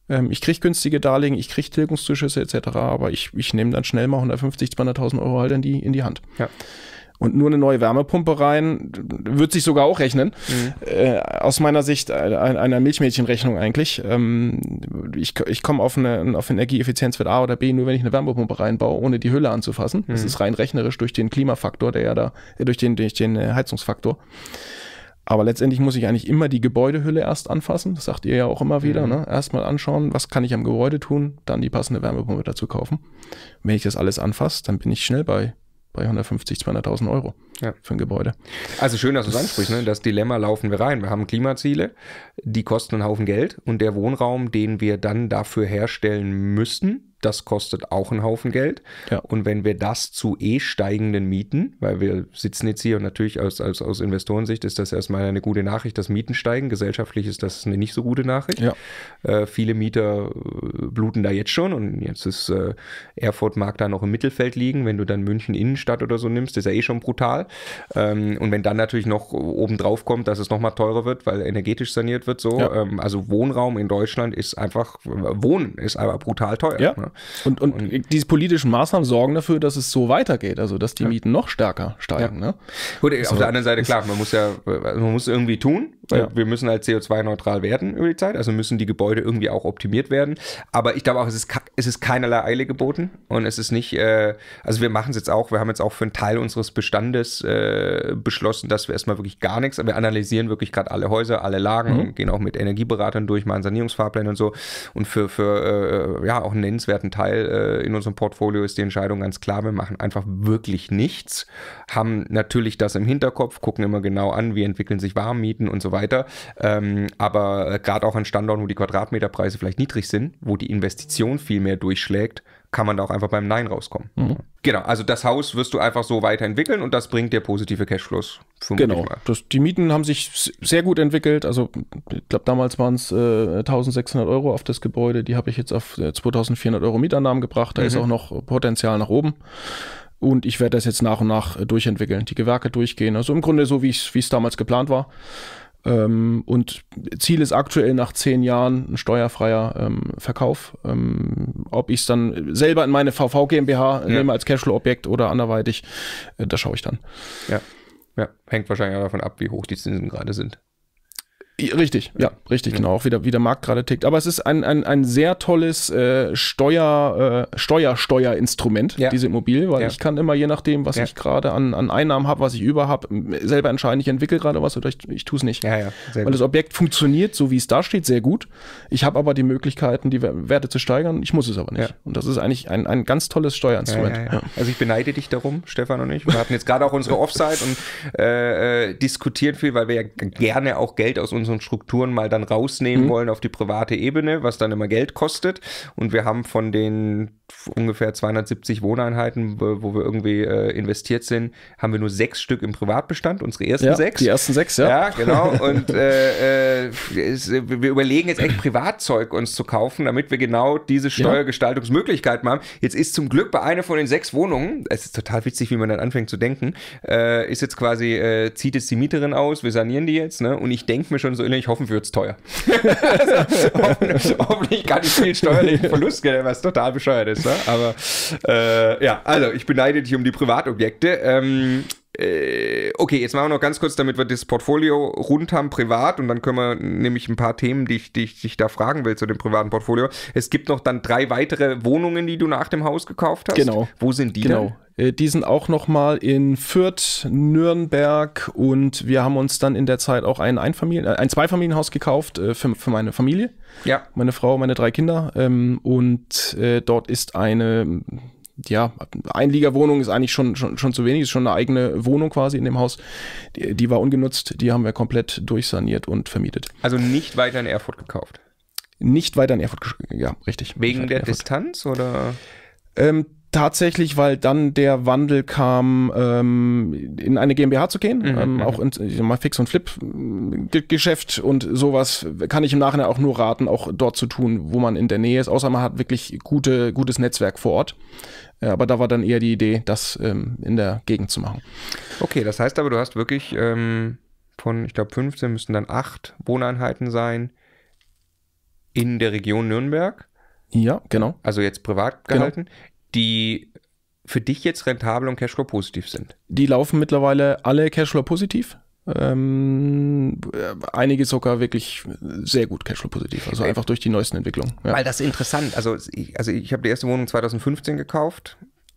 B: Ähm, ich kriege günstige Darlehen, ich kriege Tilgungszuschüsse etc., aber ich, ich nehme dann schnell mal 150, 200.000 Euro halt in die, in die Hand. Ja und nur eine neue Wärmepumpe rein, wird sich sogar auch rechnen. Mhm. Äh, aus meiner Sicht einer Milchmädchenrechnung eigentlich. Ähm, ich ich komme auf, eine, auf Energieeffizienzwert A oder B nur, wenn ich eine Wärmepumpe reinbaue, ohne die Hülle anzufassen. Mhm. Das ist rein rechnerisch durch den Klimafaktor, der ja da, äh, durch den, durch den äh, Heizungsfaktor. Aber letztendlich muss ich eigentlich immer die Gebäudehülle erst anfassen. Das sagt ihr ja auch immer wieder. Mhm. Ne? Erstmal anschauen, was kann ich am Gebäude tun, dann die passende Wärmepumpe dazu kaufen. Wenn ich das alles anfasse, dann bin ich schnell bei bei 150.000, 200.000 Euro ja. für ein Gebäude.
A: Also schön, dass du es ansprichst. Ne? Das Dilemma laufen wir rein. Wir haben Klimaziele, die kosten einen Haufen Geld und der Wohnraum, den wir dann dafür herstellen müssen, das kostet auch einen Haufen Geld. Ja. Und wenn wir das zu eh steigenden Mieten, weil wir sitzen jetzt hier und natürlich aus, aus, aus Investorensicht ist das erstmal eine gute Nachricht, dass Mieten steigen. Gesellschaftlich ist das eine nicht so gute Nachricht. Ja. Äh, viele Mieter äh, bluten da jetzt schon und jetzt ist äh, Erfurt mag da noch im Mittelfeld liegen. Wenn du dann München Innenstadt oder so nimmst, ist ja eh schon brutal. Ähm, und wenn dann natürlich noch obendrauf kommt, dass es nochmal teurer wird, weil energetisch saniert wird, so. Ja. Ähm, also Wohnraum in Deutschland ist einfach, Wohnen ist aber brutal
B: teuer. Ja. Ne? Und, und, und, diese politischen Maßnahmen sorgen dafür, dass es so weitergeht, also dass die Mieten noch stärker steigen. Ne? Gut, also, auf der anderen Seite klar, man muss ja, man muss irgendwie tun, weil wir müssen
A: halt CO2-neutral werden über die Zeit, also müssen die Gebäude irgendwie auch optimiert werden. Aber ich glaube auch, es ist, es ist keinerlei Eile geboten und es ist nicht, äh, also wir machen es jetzt auch, wir haben jetzt auch für einen Teil unseres Bestandes äh, beschlossen, dass wir erstmal wirklich gar nichts, wir analysieren wirklich gerade alle Häuser, alle Lagen, mhm. gehen auch mit Energieberatern durch, machen Sanierungsfahrpläne und so und für, für äh, ja auch einen nennenswerten zweiten Teil äh, in unserem Portfolio ist die Entscheidung ganz klar, wir machen einfach wirklich nichts, haben natürlich das im Hinterkopf, gucken immer genau an, wie entwickeln sich Warmmieten und so weiter, ähm, aber äh, gerade auch an Standorten, wo die Quadratmeterpreise vielleicht niedrig sind, wo die Investition viel mehr durchschlägt, kann man da auch einfach beim Nein rauskommen. Mhm. Genau, also das Haus wirst du einfach so weiterentwickeln und das bringt dir positive Cashflows. Genau,
B: das, die Mieten haben sich sehr gut entwickelt. Also ich glaube, damals waren es äh, 1600 Euro auf das Gebäude. Die habe ich jetzt auf 2400 äh, Euro Mietannahmen gebracht. Da mhm. ist auch noch Potenzial nach oben. Und ich werde das jetzt nach und nach äh, durchentwickeln, die Gewerke durchgehen. Also im Grunde so, wie es damals geplant war. Ähm, und Ziel ist aktuell nach zehn Jahren ein steuerfreier ähm, Verkauf. Ähm, ob ich es dann selber in meine VV GmbH ja. nehme als Cashflow-Objekt oder anderweitig, äh, das schaue ich dann. Ja. ja, hängt wahrscheinlich auch davon ab, wie hoch die Zinsen gerade sind. Richtig, ja, richtig, ja. genau. Auch wie der, wie der Markt gerade tickt. Aber es ist ein, ein, ein sehr tolles äh, Steuer, äh, Steuer, Steuerinstrument, ja. diese Immobilie, weil ja. ich kann immer je nachdem, was ich gerade an, an Einnahmen habe, was ich über habe, selber entscheiden, ich entwickle gerade was oder ich, ich tue es nicht. Ja, ja, weil gut. das Objekt funktioniert, so wie es da steht, sehr gut. Ich habe aber die Möglichkeiten, die Werte zu steigern. Ich muss es aber nicht. Und das ist eigentlich ein, ein ganz tolles Steuerinstrument.
A: Also ich beneide dich darum, Stefan und ich. Wir hatten jetzt gerade auch unsere Offside und äh, äh diskutieren viel, weil wir ja gerne auch Geld aus unserem und Strukturen mal dann rausnehmen mhm. wollen auf die private Ebene, was dann immer Geld kostet. Und wir haben von den ungefähr 270 Wohneinheiten, wo wir irgendwie äh, investiert sind, haben wir nur sechs Stück im Privatbestand, unsere ersten ja, sechs. Die ersten sechs, ja. Ja, genau. Und äh, äh, es, wir überlegen jetzt echt Privatzeug uns zu kaufen, damit wir genau diese Steuergestaltungsmöglichkeiten haben. Jetzt ist zum Glück bei einer von den sechs Wohnungen, es ist total witzig, wie man dann anfängt zu denken, äh, ist jetzt quasi, äh, zieht jetzt die Mieterin aus, wir sanieren die jetzt, ne? Und ich denke mir schon Venezuela nicht hoffen, es teuer. also, hoffentlich, hoffentlich gar nicht viel steuerlichen Verlust, was total bescheuert ist. Ne? Aber äh, ja, also ich beneide dich um die Privatobjekte. Ähm, äh, okay, jetzt machen wir noch ganz kurz, damit wir das Portfolio rund haben, privat, und dann können wir nämlich ein paar Themen, die ich, die, ich, die ich da fragen will zu dem privaten Portfolio. Es gibt noch dann drei weitere Wohnungen, die du nach dem Haus gekauft hast. Genau.
B: Wo sind die genau. Denn? Äh, die sind auch nochmal in Fürth, Nürnberg und wir haben uns dann in der Zeit auch ein, Einfamilien, äh, ein Zweifamilienhaus gekauft für, für meine Familie. Ja. Meine Frau, meine drei Kinder. Ähm, und dort ist eine ja, Einliegerwohnung ist eigentlich schon, schon, schon zu wenig, ist schon eine eigene Wohnung quasi in dem Haus. Die, die war ungenutzt, die haben wir komplett durchsaniert und vermietet.
A: Also nicht weiter in Erfurt gekauft?
B: Nicht weiter in Erfurt, ja, richtig. Wegen der Distanz oder? Ähm, tatsächlich, weil dann der Wandel kam, ähm, in eine GmbH zu gehen, mhm, ähm, mhm. auch in mal Fix und Flip mm, Geschäft und sowas kann ich im Nachhinein auch nur raten, auch dort zu tun, wo man in der Nähe ist, außer man hat wirklich gute, gutes Netzwerk vor Ort. Äh, aber da war dann eher die Idee, das ähm, in der Gegend zu machen.
A: Okay, das heißt aber, du hast wirklich
B: ähm, von, ich glaube, 15 müssten dann acht
A: Wohneinheiten sein in der Region Nürnberg.
B: Ja, genau. Also
A: jetzt privat genau. gehalten, genau. die für dich jetzt rentabel und Cashflow positiv sind.
B: Die laufen mittlerweile alle Cashflow positiv. Ähm, äh, einige sogar wirklich sehr gut Cashflow-positiv, also einfach durch die neuesten Entwicklungen. Ja. Weil das
A: ist interessant. Also ich, also ich habe die erste Wohnung 2015 gekauft,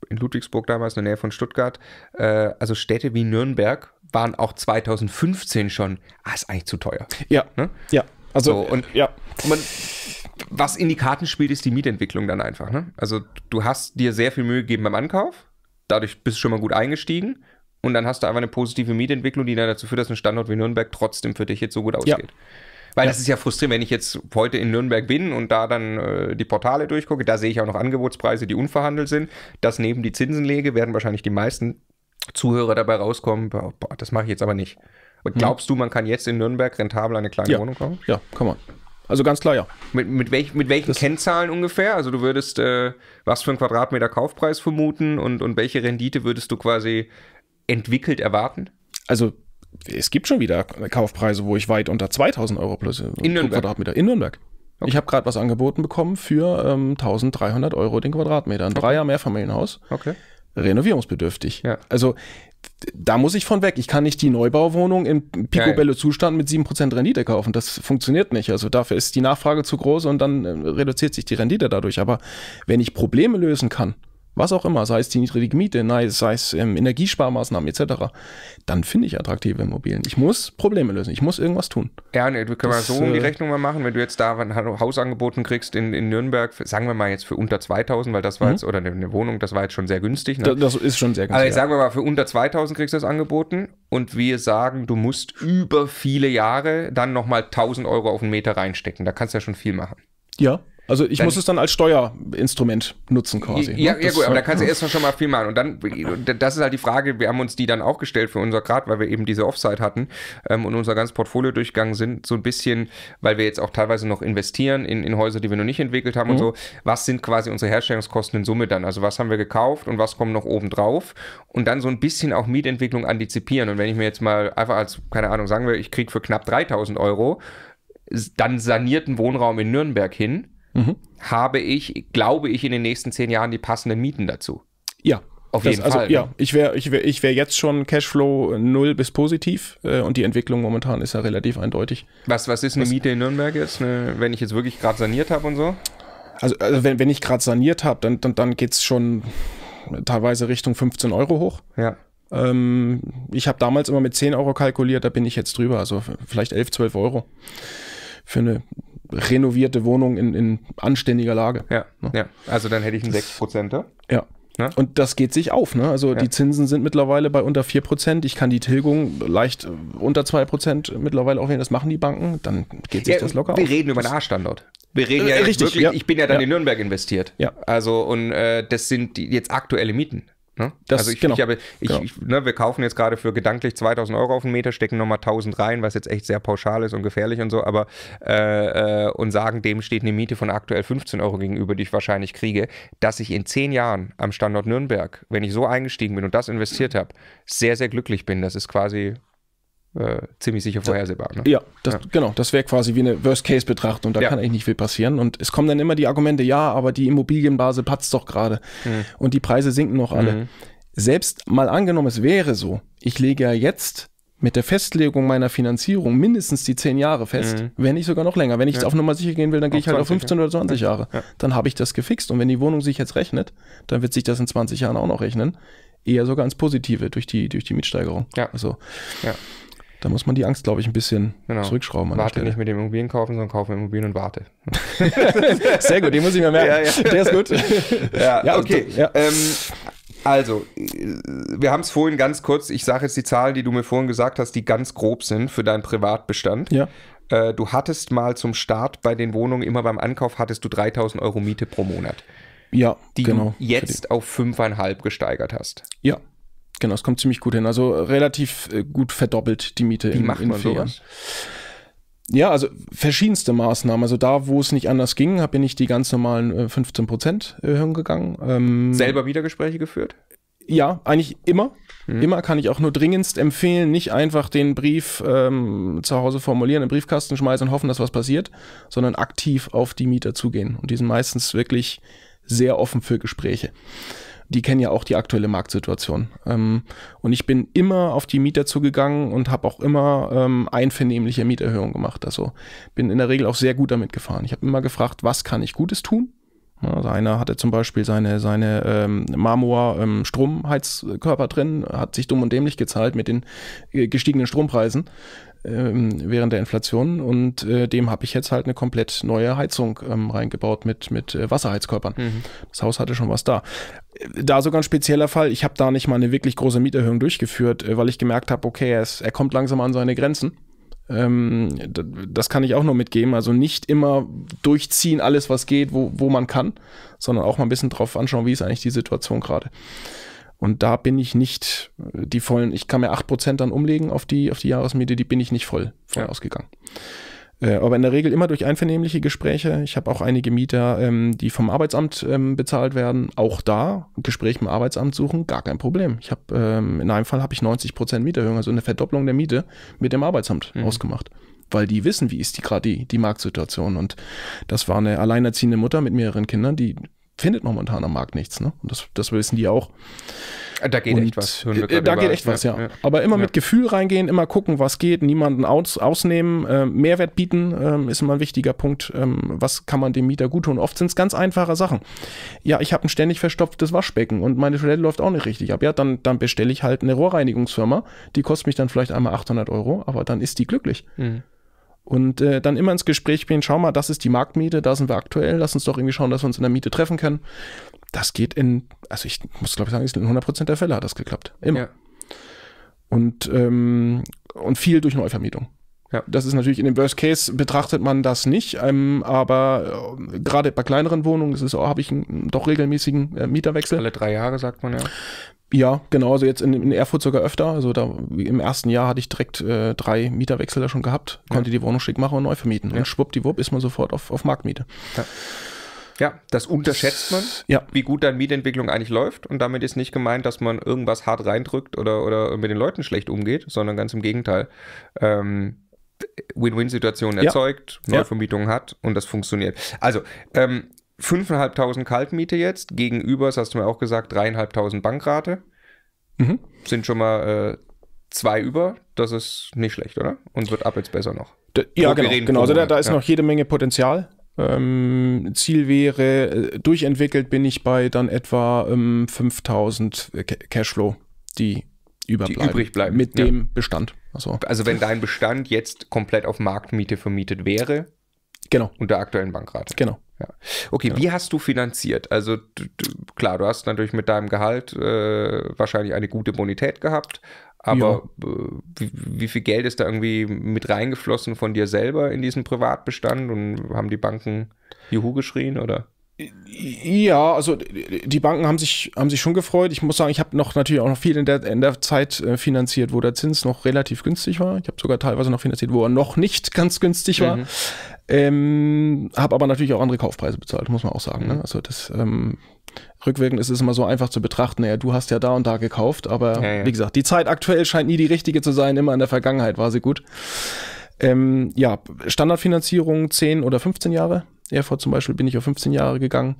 A: in Ludwigsburg damals in der Nähe von Stuttgart. Äh, also Städte wie Nürnberg waren auch 2015 schon, ah, ist eigentlich zu teuer. Ja. Ne? Ja. Also, so, und ja. Man, was in die Karten spielt, ist die Mietentwicklung dann einfach. Ne? Also, du hast dir sehr viel Mühe gegeben beim Ankauf, dadurch bist du schon mal gut eingestiegen und dann hast du einfach eine positive Mietentwicklung, die dann dazu führt, dass ein Standort wie Nürnberg trotzdem für dich jetzt so gut ausgeht. Ja. Weil ja. das ist ja frustrierend, wenn ich jetzt heute in Nürnberg bin und da dann äh, die Portale durchgucke, da sehe ich auch noch Angebotspreise, die unverhandelt sind. Das neben die Zinsen lege, werden wahrscheinlich die meisten Zuhörer dabei rauskommen, boah, das mache ich jetzt aber nicht. Aber mhm. glaubst du, man kann jetzt in Nürnberg rentabel eine kleine ja. Wohnung kaufen? Ja, kann man. Also ganz klar, ja. Mit, mit, welch, mit welchen das Kennzahlen ungefähr? Also du würdest äh, was für einen Quadratmeter Kaufpreis vermuten und, und welche Rendite würdest du quasi
B: entwickelt erwarten? Also es gibt schon wieder Kaufpreise, wo ich weit unter 2000 Euro plus äh, in Nürnberg. Quadratmeter in Nürnberg. Okay. Ich habe gerade was angeboten bekommen für ähm, 1300 Euro den Quadratmeter. Ein okay. Dreier Mehrfamilienhaus. Okay. Renovierungsbedürftig. Ja. Also da muss ich von weg. Ich kann nicht die Neubauwohnung im Picobello-Zustand mit 7% Rendite kaufen. Das funktioniert nicht. Also dafür ist die Nachfrage zu groß und dann äh, reduziert sich die Rendite dadurch. Aber wenn ich Probleme lösen kann, was auch immer, sei es die niedrige Miete, sei es ähm, Energiesparmaßnahmen etc., dann finde ich attraktive Immobilien. Ich muss Probleme lösen, ich muss irgendwas tun. Ja, ne, wir können das, mal so äh, die
A: Rechnung mal machen, wenn du jetzt da ein Haus kriegst in, in Nürnberg, sagen wir mal jetzt für unter 2000, weil das war mhm. jetzt, oder eine Wohnung, das war jetzt schon sehr günstig. Ne? Das ist schon sehr günstig. Aber also, sagen wir mal, für unter 2000 kriegst du das angeboten und wir sagen, du musst über viele Jahre dann nochmal 1000 Euro auf den Meter reinstecken. Da kannst du ja schon viel machen.
B: Ja, also ich dann, muss es dann als Steuerinstrument nutzen quasi. Ja, ne? ja gut, aber da kannst du erstmal schon mal
A: viel machen. Und dann, das ist halt die Frage, wir haben uns die dann auch gestellt für unser Grad, weil wir eben diese Offside hatten ähm, und unser ganzes Portfolio durchgegangen sind, so ein bisschen, weil wir jetzt auch teilweise noch investieren in, in Häuser, die wir noch nicht entwickelt haben mhm. und so. Was sind quasi unsere Herstellungskosten in Summe dann? Also was haben wir gekauft und was kommt noch oben drauf? Und dann so ein bisschen auch Mietentwicklung antizipieren. Und wenn ich mir jetzt mal einfach als, keine Ahnung, sagen wir, ich kriege für knapp 3000 Euro dann sanierten Wohnraum in Nürnberg hin, mhm. habe ich, glaube ich, in den nächsten zehn Jahren die passenden Mieten dazu.
B: Ja, auf das, jeden also, Fall. Ja, ne? ich wäre ich wär, ich wär jetzt schon Cashflow null bis positiv äh, und die Entwicklung momentan ist ja relativ eindeutig. Was, was ist eine was, Miete in Nürnberg jetzt, ne, wenn ich jetzt wirklich gerade saniert habe und so? Also, also wenn, wenn ich gerade saniert habe, dann, dann, dann geht es schon teilweise Richtung 15 Euro hoch. Ja. Ähm, ich habe damals immer mit 10 Euro kalkuliert, da bin ich jetzt drüber, also vielleicht 11, 12 Euro für eine renovierte Wohnung in, in anständiger Lage. Ja, ne? ja, also dann hätte ich einen 6%er. Ja. Ne? Und das geht sich auf. Ne? Also ja. die Zinsen sind mittlerweile bei unter 4%. Ich kann die Tilgung leicht äh, unter 2% mittlerweile aufnehmen. Das machen die Banken. Dann geht sich ja, das locker wir auf. Wir reden über den A-Standort. Wir reden äh, ja richtig, wirklich, ja. ich bin ja dann in
A: Nürnberg investiert. Ja. Also und äh, das sind die, jetzt aktuelle Mieten. Ne? Das, also ich, genau. ich habe, ich, genau. ich, ne, wir kaufen jetzt gerade für gedanklich 2000 Euro auf den Meter, stecken nochmal 1000 rein, was jetzt echt sehr pauschal ist und gefährlich und so, aber äh, äh, und sagen, dem steht eine Miete von aktuell 15 Euro gegenüber, die ich wahrscheinlich kriege, dass ich in 10 Jahren am Standort Nürnberg, wenn ich so eingestiegen bin und das investiert habe, sehr, sehr glücklich bin. Das ist quasi äh, ziemlich sicher vorhersehbar. Ne? Ja,
B: das, ja, genau. Das wäre quasi wie eine Worst-Case-Betrachtung. Da ja. kann eigentlich nicht viel passieren. Und es kommen dann immer die Argumente, ja, aber die Immobilienbase patzt doch gerade. Mhm. Und die Preise sinken noch alle. Mhm. Selbst mal angenommen, es wäre so, ich lege ja jetzt mit der Festlegung meiner Finanzierung mindestens die zehn Jahre fest, mhm. wenn nicht sogar noch länger. Wenn ich ja. auf Nummer sicher gehen will, dann gehe ich halt 20, auf 15 oder 20 Jahre. Dann habe ich das gefixt. Und wenn die Wohnung sich jetzt rechnet, dann wird sich das in 20 Jahren auch noch rechnen. Eher sogar ins Positive durch die, durch die Mietsteigerung. Ja. Also, ja. Da muss man die Angst, glaube ich, ein bisschen genau. zurückschrauben. warte nicht mit dem Immobilien kaufen, sondern kaufe Immobilien und warte. Sehr gut, den muss ich mir merken. Ja, ja. Der ist gut. Ja, ja okay. Ja. Ähm,
A: also, wir haben es vorhin ganz kurz, ich sage jetzt die Zahlen, die du mir vorhin gesagt hast, die ganz grob sind für deinen Privatbestand. Ja. Äh, du hattest mal zum Start bei den Wohnungen, immer beim Ankauf, hattest du 3000 Euro Miete pro Monat.
B: Ja, die genau. Du jetzt
A: auf 5,5 gesteigert hast.
B: Ja, Genau, es kommt ziemlich gut hin. Also äh, relativ äh, gut verdoppelt die Miete Wie in, macht in man vier Jahren. Ja, also verschiedenste Maßnahmen. Also da, wo es nicht anders ging, habe ich die ganz normalen äh, 15 Prozent Erhöhung äh, gegangen. Ähm, Selber
A: wieder Gespräche geführt?
B: Ja, eigentlich immer. Mhm. Immer kann ich auch nur dringendst empfehlen, nicht einfach den Brief ähm, zu Hause formulieren, in den Briefkasten schmeißen und hoffen, dass was passiert, sondern aktiv auf die Mieter zugehen. Und die sind meistens wirklich sehr offen für Gespräche die kennen ja auch die aktuelle Marktsituation. Ähm, und ich bin immer auf die Mieter zugegangen und habe auch immer ähm, einvernehmliche Mieterhöhungen gemacht. Also bin in der Regel auch sehr gut damit gefahren. Ich habe immer gefragt, was kann ich Gutes tun? Also einer hatte zum Beispiel seine, seine ähm, Marmor-Stromheizkörper ähm, drin, hat sich dumm und dämlich gezahlt mit den äh, gestiegenen Strompreisen ähm, während der Inflation und äh, dem habe ich jetzt halt eine komplett neue Heizung ähm, reingebaut mit, mit äh, Wasserheizkörpern. Mhm. Das Haus hatte schon was da. Äh, da sogar ein spezieller Fall. Ich habe da nicht mal eine wirklich große Mieterhöhung durchgeführt, äh, weil ich gemerkt habe, okay, er, ist, er kommt langsam an seine Grenzen. Ähm, das kann ich auch nur mitgeben. Also nicht immer durchziehen alles, was geht, wo, wo man kann, sondern auch mal ein bisschen drauf anschauen, wie ist eigentlich die Situation gerade. Und da bin ich nicht äh, die vollen, ich kann mir 8% dann umlegen auf die, auf die Jahresmiete, die bin ich nicht voll, voll ja. ausgegangen. Äh, aber in der Regel immer durch einvernehmliche Gespräche. Ich habe auch einige Mieter, ähm, die vom Arbeitsamt ähm, bezahlt werden. Auch da Gespräch mit dem Arbeitsamt suchen, gar kein Problem. Ich hab, ähm, in einem Fall habe ich 90 Prozent Mieterhöhung, also eine Verdopplung der Miete mit dem Arbeitsamt mhm. ausgemacht, weil die wissen, wie ist die gerade die, die Marktsituation. Und das war eine alleinerziehende Mutter mit mehreren Kindern, die findet momentan am Markt nichts. Ne? Und das, das wissen die auch. Da geht und echt was. Äh, da geht echt was, äh, ja. ja. Aber immer ja. mit Gefühl reingehen, immer gucken, was geht, niemanden aus, ausnehmen, äh, Mehrwert bieten äh, ist immer ein wichtiger Punkt. Ähm, was kann man dem Mieter gut tun? Oft sind es ganz einfache Sachen. Ja, ich habe ein ständig verstopftes Waschbecken und meine Toilette läuft auch nicht richtig ab. Ja, dann, dann bestelle ich halt eine Rohrreinigungsfirma. Die kostet mich dann vielleicht einmal 800 Euro, aber dann ist die glücklich. Mhm. Und äh, dann immer ins Gespräch gehen, schau mal, das ist die Marktmiete, da sind wir aktuell, lass uns doch irgendwie schauen, dass wir uns in der Miete treffen können. Das geht in, also ich muss glaube ich sagen, in 100% der Fälle hat das geklappt. Immer. Ja. Und, ähm, und viel durch Neuvermietung. Ja. Das ist natürlich in dem Worst Case betrachtet man das nicht, ähm, aber äh, gerade bei kleineren Wohnungen ist es auch, habe ich einen doch regelmäßigen äh, Mieterwechsel. Alle drei Jahre sagt man ja. Ja, genau. Also jetzt in, in, Erfurt sogar öfter. Also da im ersten Jahr hatte ich direkt äh, drei Mieterwechsel da schon gehabt, konnte ja. die Wohnung schick machen und neu vermieten. Ja. Und schwuppdiwupp ist man sofort auf, auf Marktmiete. Ja.
A: Ja, das unterschätzt man, ja. wie gut dann Mietentwicklung eigentlich läuft. Und damit ist nicht gemeint, dass man irgendwas hart reindrückt oder, oder mit den Leuten schlecht umgeht, sondern ganz im Gegenteil. Ähm, Win-Win-Situationen erzeugt, ja. Neuvermietungen ja. hat und das funktioniert. Also, ähm, 5.500 Kaltmiete jetzt gegenüber, das hast du mir auch gesagt, 3.500 Bankrate. Mhm. Sind schon mal äh, zwei über. Das ist nicht schlecht, oder? Und wird ab jetzt besser noch. Da, ja, genau. genau. Also da, da ist ja. noch
B: jede Menge Potenzial. Ähm, Ziel wäre, äh, durchentwickelt bin ich bei dann etwa ähm, 5000 äh, Cashflow, die überbleiben. Die übrig bleiben. Mit ja. dem Bestand. Also. also wenn dein
A: Bestand jetzt komplett auf Marktmiete vermietet wäre. Genau. Und der aktuellen Bankrate. Genau. Ja. Okay, ja. wie hast du finanziert? Also du, du, klar, du hast natürlich mit deinem Gehalt äh, wahrscheinlich eine gute Bonität gehabt, aber äh, wie, wie, viel Geld ist da irgendwie mit reingeflossen von dir selber in diesen
B: Privatbestand und haben die Banken Juhu geschrien oder? Ja, also die Banken haben sich, haben sich schon gefreut. Ich muss sagen, ich habe noch natürlich auch noch viel in der, in der Zeit äh, finanziert, wo der Zins noch relativ günstig war. Ich habe sogar teilweise noch finanziert, wo er noch nicht ganz günstig war. Mhm. Ähm, habe aber natürlich auch andere Kaufpreise bezahlt, muss man auch sagen. Ne? Mhm. Also das ähm, rückwirkend ist es immer so einfach zu betrachten. Ja, du hast ja da und da gekauft, aber ja, ja. wie gesagt, die Zeit aktuell scheint nie die richtige zu sein. Immer in der Vergangenheit war sie gut. Ähm, ja, Standardfinanzierung 10 oder 15 Jahre. Erfurt zum Beispiel bin ich auf 15 Jahre gegangen.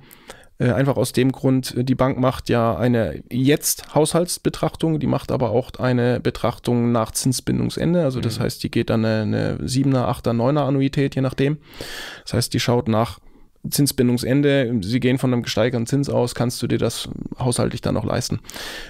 B: Äh, einfach aus dem Grund, äh, die Bank macht ja eine jetzt Haushaltsbetrachtung, die macht aber auch eine Betrachtung nach Zinsbindungsende. Also das mhm. heißt, die geht dann eine, eine 7er, 8er, 9er Annuität, je nachdem. Das heißt, die schaut nach Zinsbindungsende, sie gehen von einem gesteigerten Zins aus, kannst du dir das haushaltlich dann noch leisten?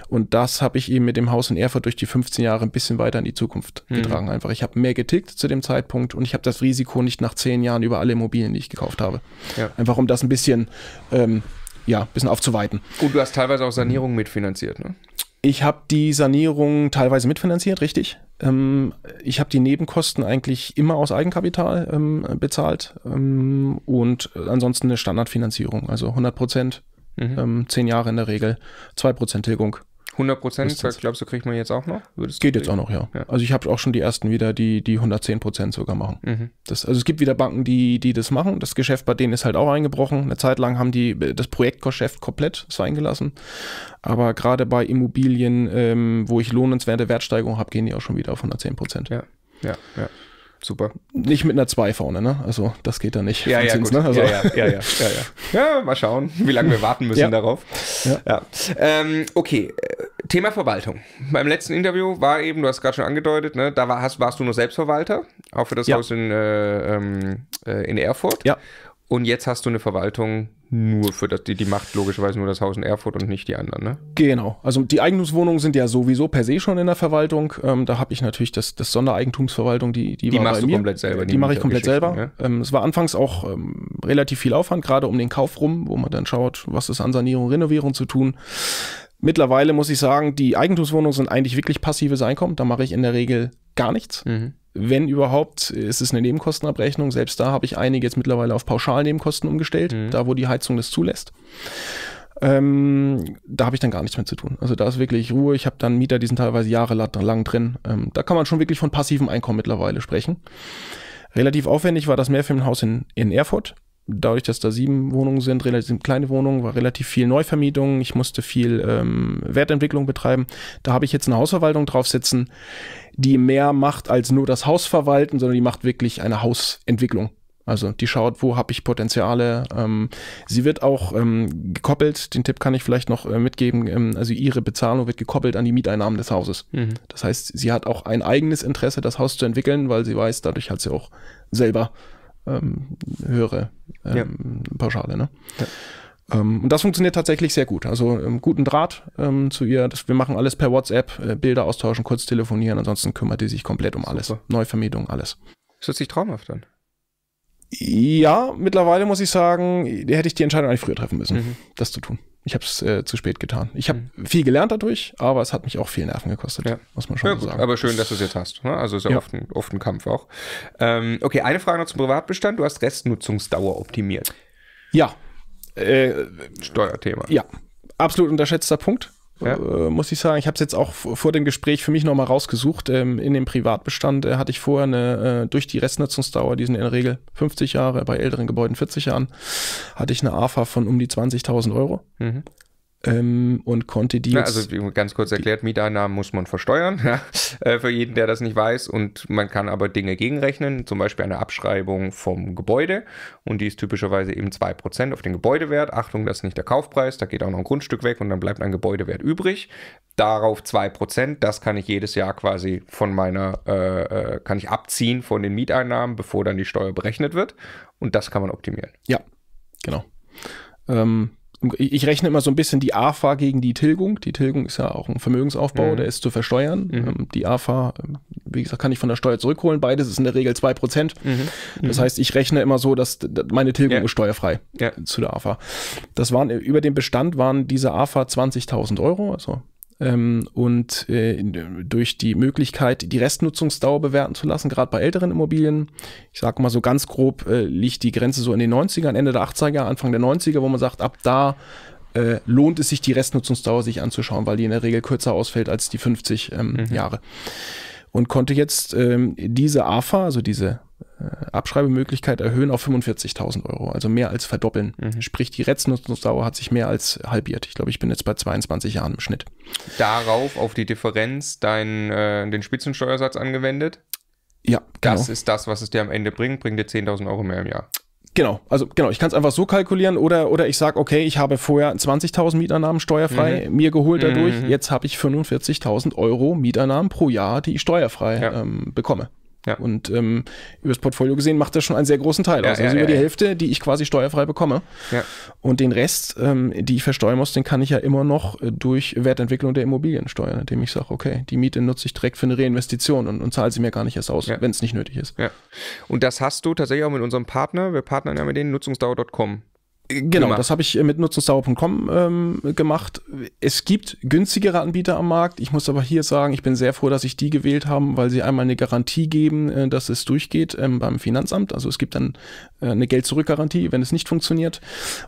B: Und das habe ich eben mit dem Haus in Erfurt durch die 15 Jahre ein bisschen weiter in die Zukunft mhm. getragen. Einfach, ich habe mehr getickt zu dem Zeitpunkt und ich habe das Risiko nicht nach 10 Jahren über alle Immobilien, die ich gekauft habe. Ja. Einfach um das ein bisschen, ähm, ja, ein bisschen aufzuweiten.
A: Und du hast teilweise auch Sanierungen
B: mitfinanziert, ne? Ich habe die Sanierung teilweise mitfinanziert, richtig? Ähm, ich habe die Nebenkosten eigentlich immer aus Eigenkapital ähm, bezahlt ähm, und äh, ansonsten eine Standardfinanzierung, also 100 Prozent, mhm. ähm, zehn Jahre in der Regel, 2 Prozent Tilgung
A: 100 Prozent, glaubst du, kriegt man jetzt auch noch?
B: Würdest Geht jetzt auch noch, ja. ja. Also ich habe auch schon die ersten wieder, die, die 110 Prozent sogar machen. Mhm. Das, also es gibt wieder Banken, die, die das machen. Das Geschäft bei denen ist halt auch eingebrochen. Eine Zeit lang haben die äh, das Projektgeschäft komplett sein gelassen. Aber gerade bei Immobilien, ähm, wo ich lohnenswerte Wertsteigerung habe, gehen die auch schon wieder auf 110 Prozent. Ja, ja, ja super. Nicht mit einer 2 vorne, ne? Also das geht da nicht. Ja, ja, Zins, ne? also. ja, ja, ja, ja,
A: ja, ja, mal schauen, wie lange wir warten müssen ja. darauf. Ja. ja. Ähm, okay, äh, Thema Verwaltung. Beim letzten Interview war eben, du hast gerade schon angedeutet, ne, da war, hast, warst du nur Selbstverwalter, auch für das Haus in, äh, ähm, äh, in Erfurt. Ja. Und jetzt hast du eine Verwaltung nur für das, die, die macht logischerweise nur das Haus in Erfurt und nicht die anderen, ne?
B: Genau. Also die Eigentumswohnungen sind ja sowieso per se schon in der Verwaltung. Ähm, da habe ich natürlich das, das Sondereigentumsverwaltung, die Die, die machst du komplett selber. Die, die mache ich komplett selber. Ne? Ähm, es war anfangs auch ähm, relativ viel Aufwand, gerade um den Kauf rum, wo man dann schaut, was ist an Sanierung, Renovierung zu tun. Mittlerweile muss ich sagen, die Eigentumswohnungen sind eigentlich wirklich passives Einkommen. Da mache ich in der Regel gar nichts. Mhm. Wenn überhaupt, ist es eine Nebenkostenabrechnung. Selbst da habe ich einige jetzt mittlerweile auf Pauschalnebenkosten umgestellt, mhm. da wo die Heizung das zulässt. Ähm, da habe ich dann gar nichts mehr zu tun. Also da ist wirklich Ruhe. Ich habe dann Mieter, die sind teilweise jahrelang drin. Ähm, da kann man schon wirklich von passivem Einkommen mittlerweile sprechen. Relativ aufwendig war das Mehrfamilienhaus in, in Erfurt dadurch, dass da sieben Wohnungen sind, relativ kleine Wohnungen, war relativ viel Neuvermietung. Ich musste viel ähm, Wertentwicklung betreiben. Da habe ich jetzt eine Hausverwaltung draufsetzen, die mehr macht als nur das Haus verwalten, sondern die macht wirklich eine Hausentwicklung. Also die schaut, wo habe ich Potenziale. Ähm, sie wird auch ähm, gekoppelt, den Tipp kann ich vielleicht noch äh, mitgeben, ähm, also ihre Bezahlung wird gekoppelt an die Mieteinnahmen des Hauses. Mhm. Das heißt, sie hat auch ein eigenes Interesse, das Haus zu entwickeln, weil sie weiß, dadurch hat sie auch selber ähm, höhere ähm, ja. Pauschale. Ne? Ja. Um, ähm, und das funktioniert tatsächlich sehr gut. Also um, ähm, guten Draht um, ähm, zu ihr. Das, wir machen alles per WhatsApp, äh, Bilder austauschen, kurz telefonieren. Ansonsten kümmert die sich komplett um Super. alles. Neuvermietung, alles. Das hört sich traumhaft an. Ja, mittlerweile muss ich sagen, hätte ich die Entscheidung eigentlich früher treffen müssen, mhm. das zu tun ich habe es äh, zu spät getan. Ich habe mhm. viel gelernt dadurch, aber es hat mich auch viel Nerven gekostet, ja. muss man schon ja, gut, sagen. Aber schön, dass du es jetzt hast. Ne? Also ist ja, ja. Oft, ein, oft, ein, Kampf auch.
A: Ähm, okay, eine Frage noch zum
B: Privatbestand. Du hast Restnutzungsdauer optimiert. Ja. Äh, Steuerthema. Ja, absolut unterschätzter Punkt. Ja. Äh, muss ich sagen, ich habe es jetzt auch vor dem Gespräch für mich nochmal rausgesucht. Ähm, in dem Privatbestand äh, hatte ich vorher eine, äh, durch die Restnutzungsdauer, die sind in der Regel 50 Jahre, bei älteren Gebäuden 40 Jahren, hatte ich eine AFA von um die 20.000 Euro. Mhm ähm, und konnte die. Ja, also
A: ganz kurz erklärt, Mieteinnahmen muss man versteuern, ja, äh, für jeden, der das nicht weiß. Und man kann aber Dinge gegenrechnen, zum Beispiel eine Abschreibung vom Gebäude. Und die ist typischerweise eben 2% auf den Gebäudewert. Achtung, das ist nicht der Kaufpreis, da geht auch noch ein Grundstück weg und dann bleibt ein Gebäudewert übrig. Darauf 2%, das kann ich jedes Jahr quasi von meiner, äh, äh, kann ich abziehen von den Mieteinnahmen, bevor dann die Steuer berechnet wird. Und das kann man optimieren.
B: Ja, genau. Ähm, ich rechne immer so ein bisschen die AFA gegen die Tilgung. Die Tilgung ist ja auch ein Vermögensaufbau, mhm. der ist zu versteuern. Mhm. Ähm, die AFA, ähm, wie gesagt, kann ich von der Steuer zurückholen. Beides ist in der Regel 2%. Mhm. mhm. Das heißt, ich rechne immer so, dass meine Tilgung ja. ist steuerfrei ja. zu der AFA. Das waren, äh, über den Bestand waren diese AFA 20.000 Euro, also ähm, und äh, durch die Möglichkeit, die Restnutzungsdauer bewerten zu lassen, gerade bei älteren Immobilien. Ich sage mal so ganz grob, äh, liegt die Grenze so in den 90ern, Ende der 80er, Anfang der 90er, wo man sagt, ab da äh, lohnt es sich, die Restnutzungsdauer sich anzuschauen, weil die in der Regel kürzer ausfällt als die 50 ähm, mhm. Jahre. Und konnte jetzt ähm, diese AFA, also diese äh, Abschreibemöglichkeit erhöhen auf 45.000 Euro, also mehr als verdoppeln. Mhm. Sprich, die Restnutzungsdauer hat sich mehr als halbiert. Ich glaube, ich bin jetzt bei 22 Jahren im Schnitt.
A: Darauf auf die Differenz dein, äh, den Spitzensteuersatz angewendet?
B: Ja, genau. Das
A: ist das, was es dir am Ende bringt, bringt dir 10.000 Euro mehr im Jahr.
B: Genau, also genau, ich kann es einfach so kalkulieren oder, oder ich sage, okay, ich habe vorher 20.000 Mieternahmen steuerfrei mhm. mir geholt dadurch, mhm. jetzt habe ich 45.000 Euro Mieternahmen pro Jahr, die ich steuerfrei ja. ähm, bekomme. Ja. Und ähm, über das Portfolio gesehen macht das schon einen sehr großen Teil ja, aus. Also ja, über die Hälfte, die ich quasi steuerfrei bekomme. Und den Rest, ähm, die ich versteuern muss, den kann ich ja immer noch äh, durch Wertentwicklung der Immobilien steuern, indem ich sage, okay, die Miete nutze ich direkt für eine Reinvestition und, und zahle sie mir gar nicht erst aus, wenn es nicht nötig ist.
A: Und das hast du tatsächlich auch mit unserem Partner. Wir partnern ja mit denen, nutzungsdauer.com.
B: Genau, das habe ich äh, mit nutzensdauer.com ähm, gemacht. Es gibt günstigere Anbieter am Markt. Ich muss aber hier sagen, ich bin sehr froh, dass ich die gewählt habe, weil sie einmal eine Garantie geben, äh, dass es durchgeht ähm, beim Finanzamt. Also es gibt dann äh, eine Geld-Zurück-Garantie, wenn es nicht funktioniert.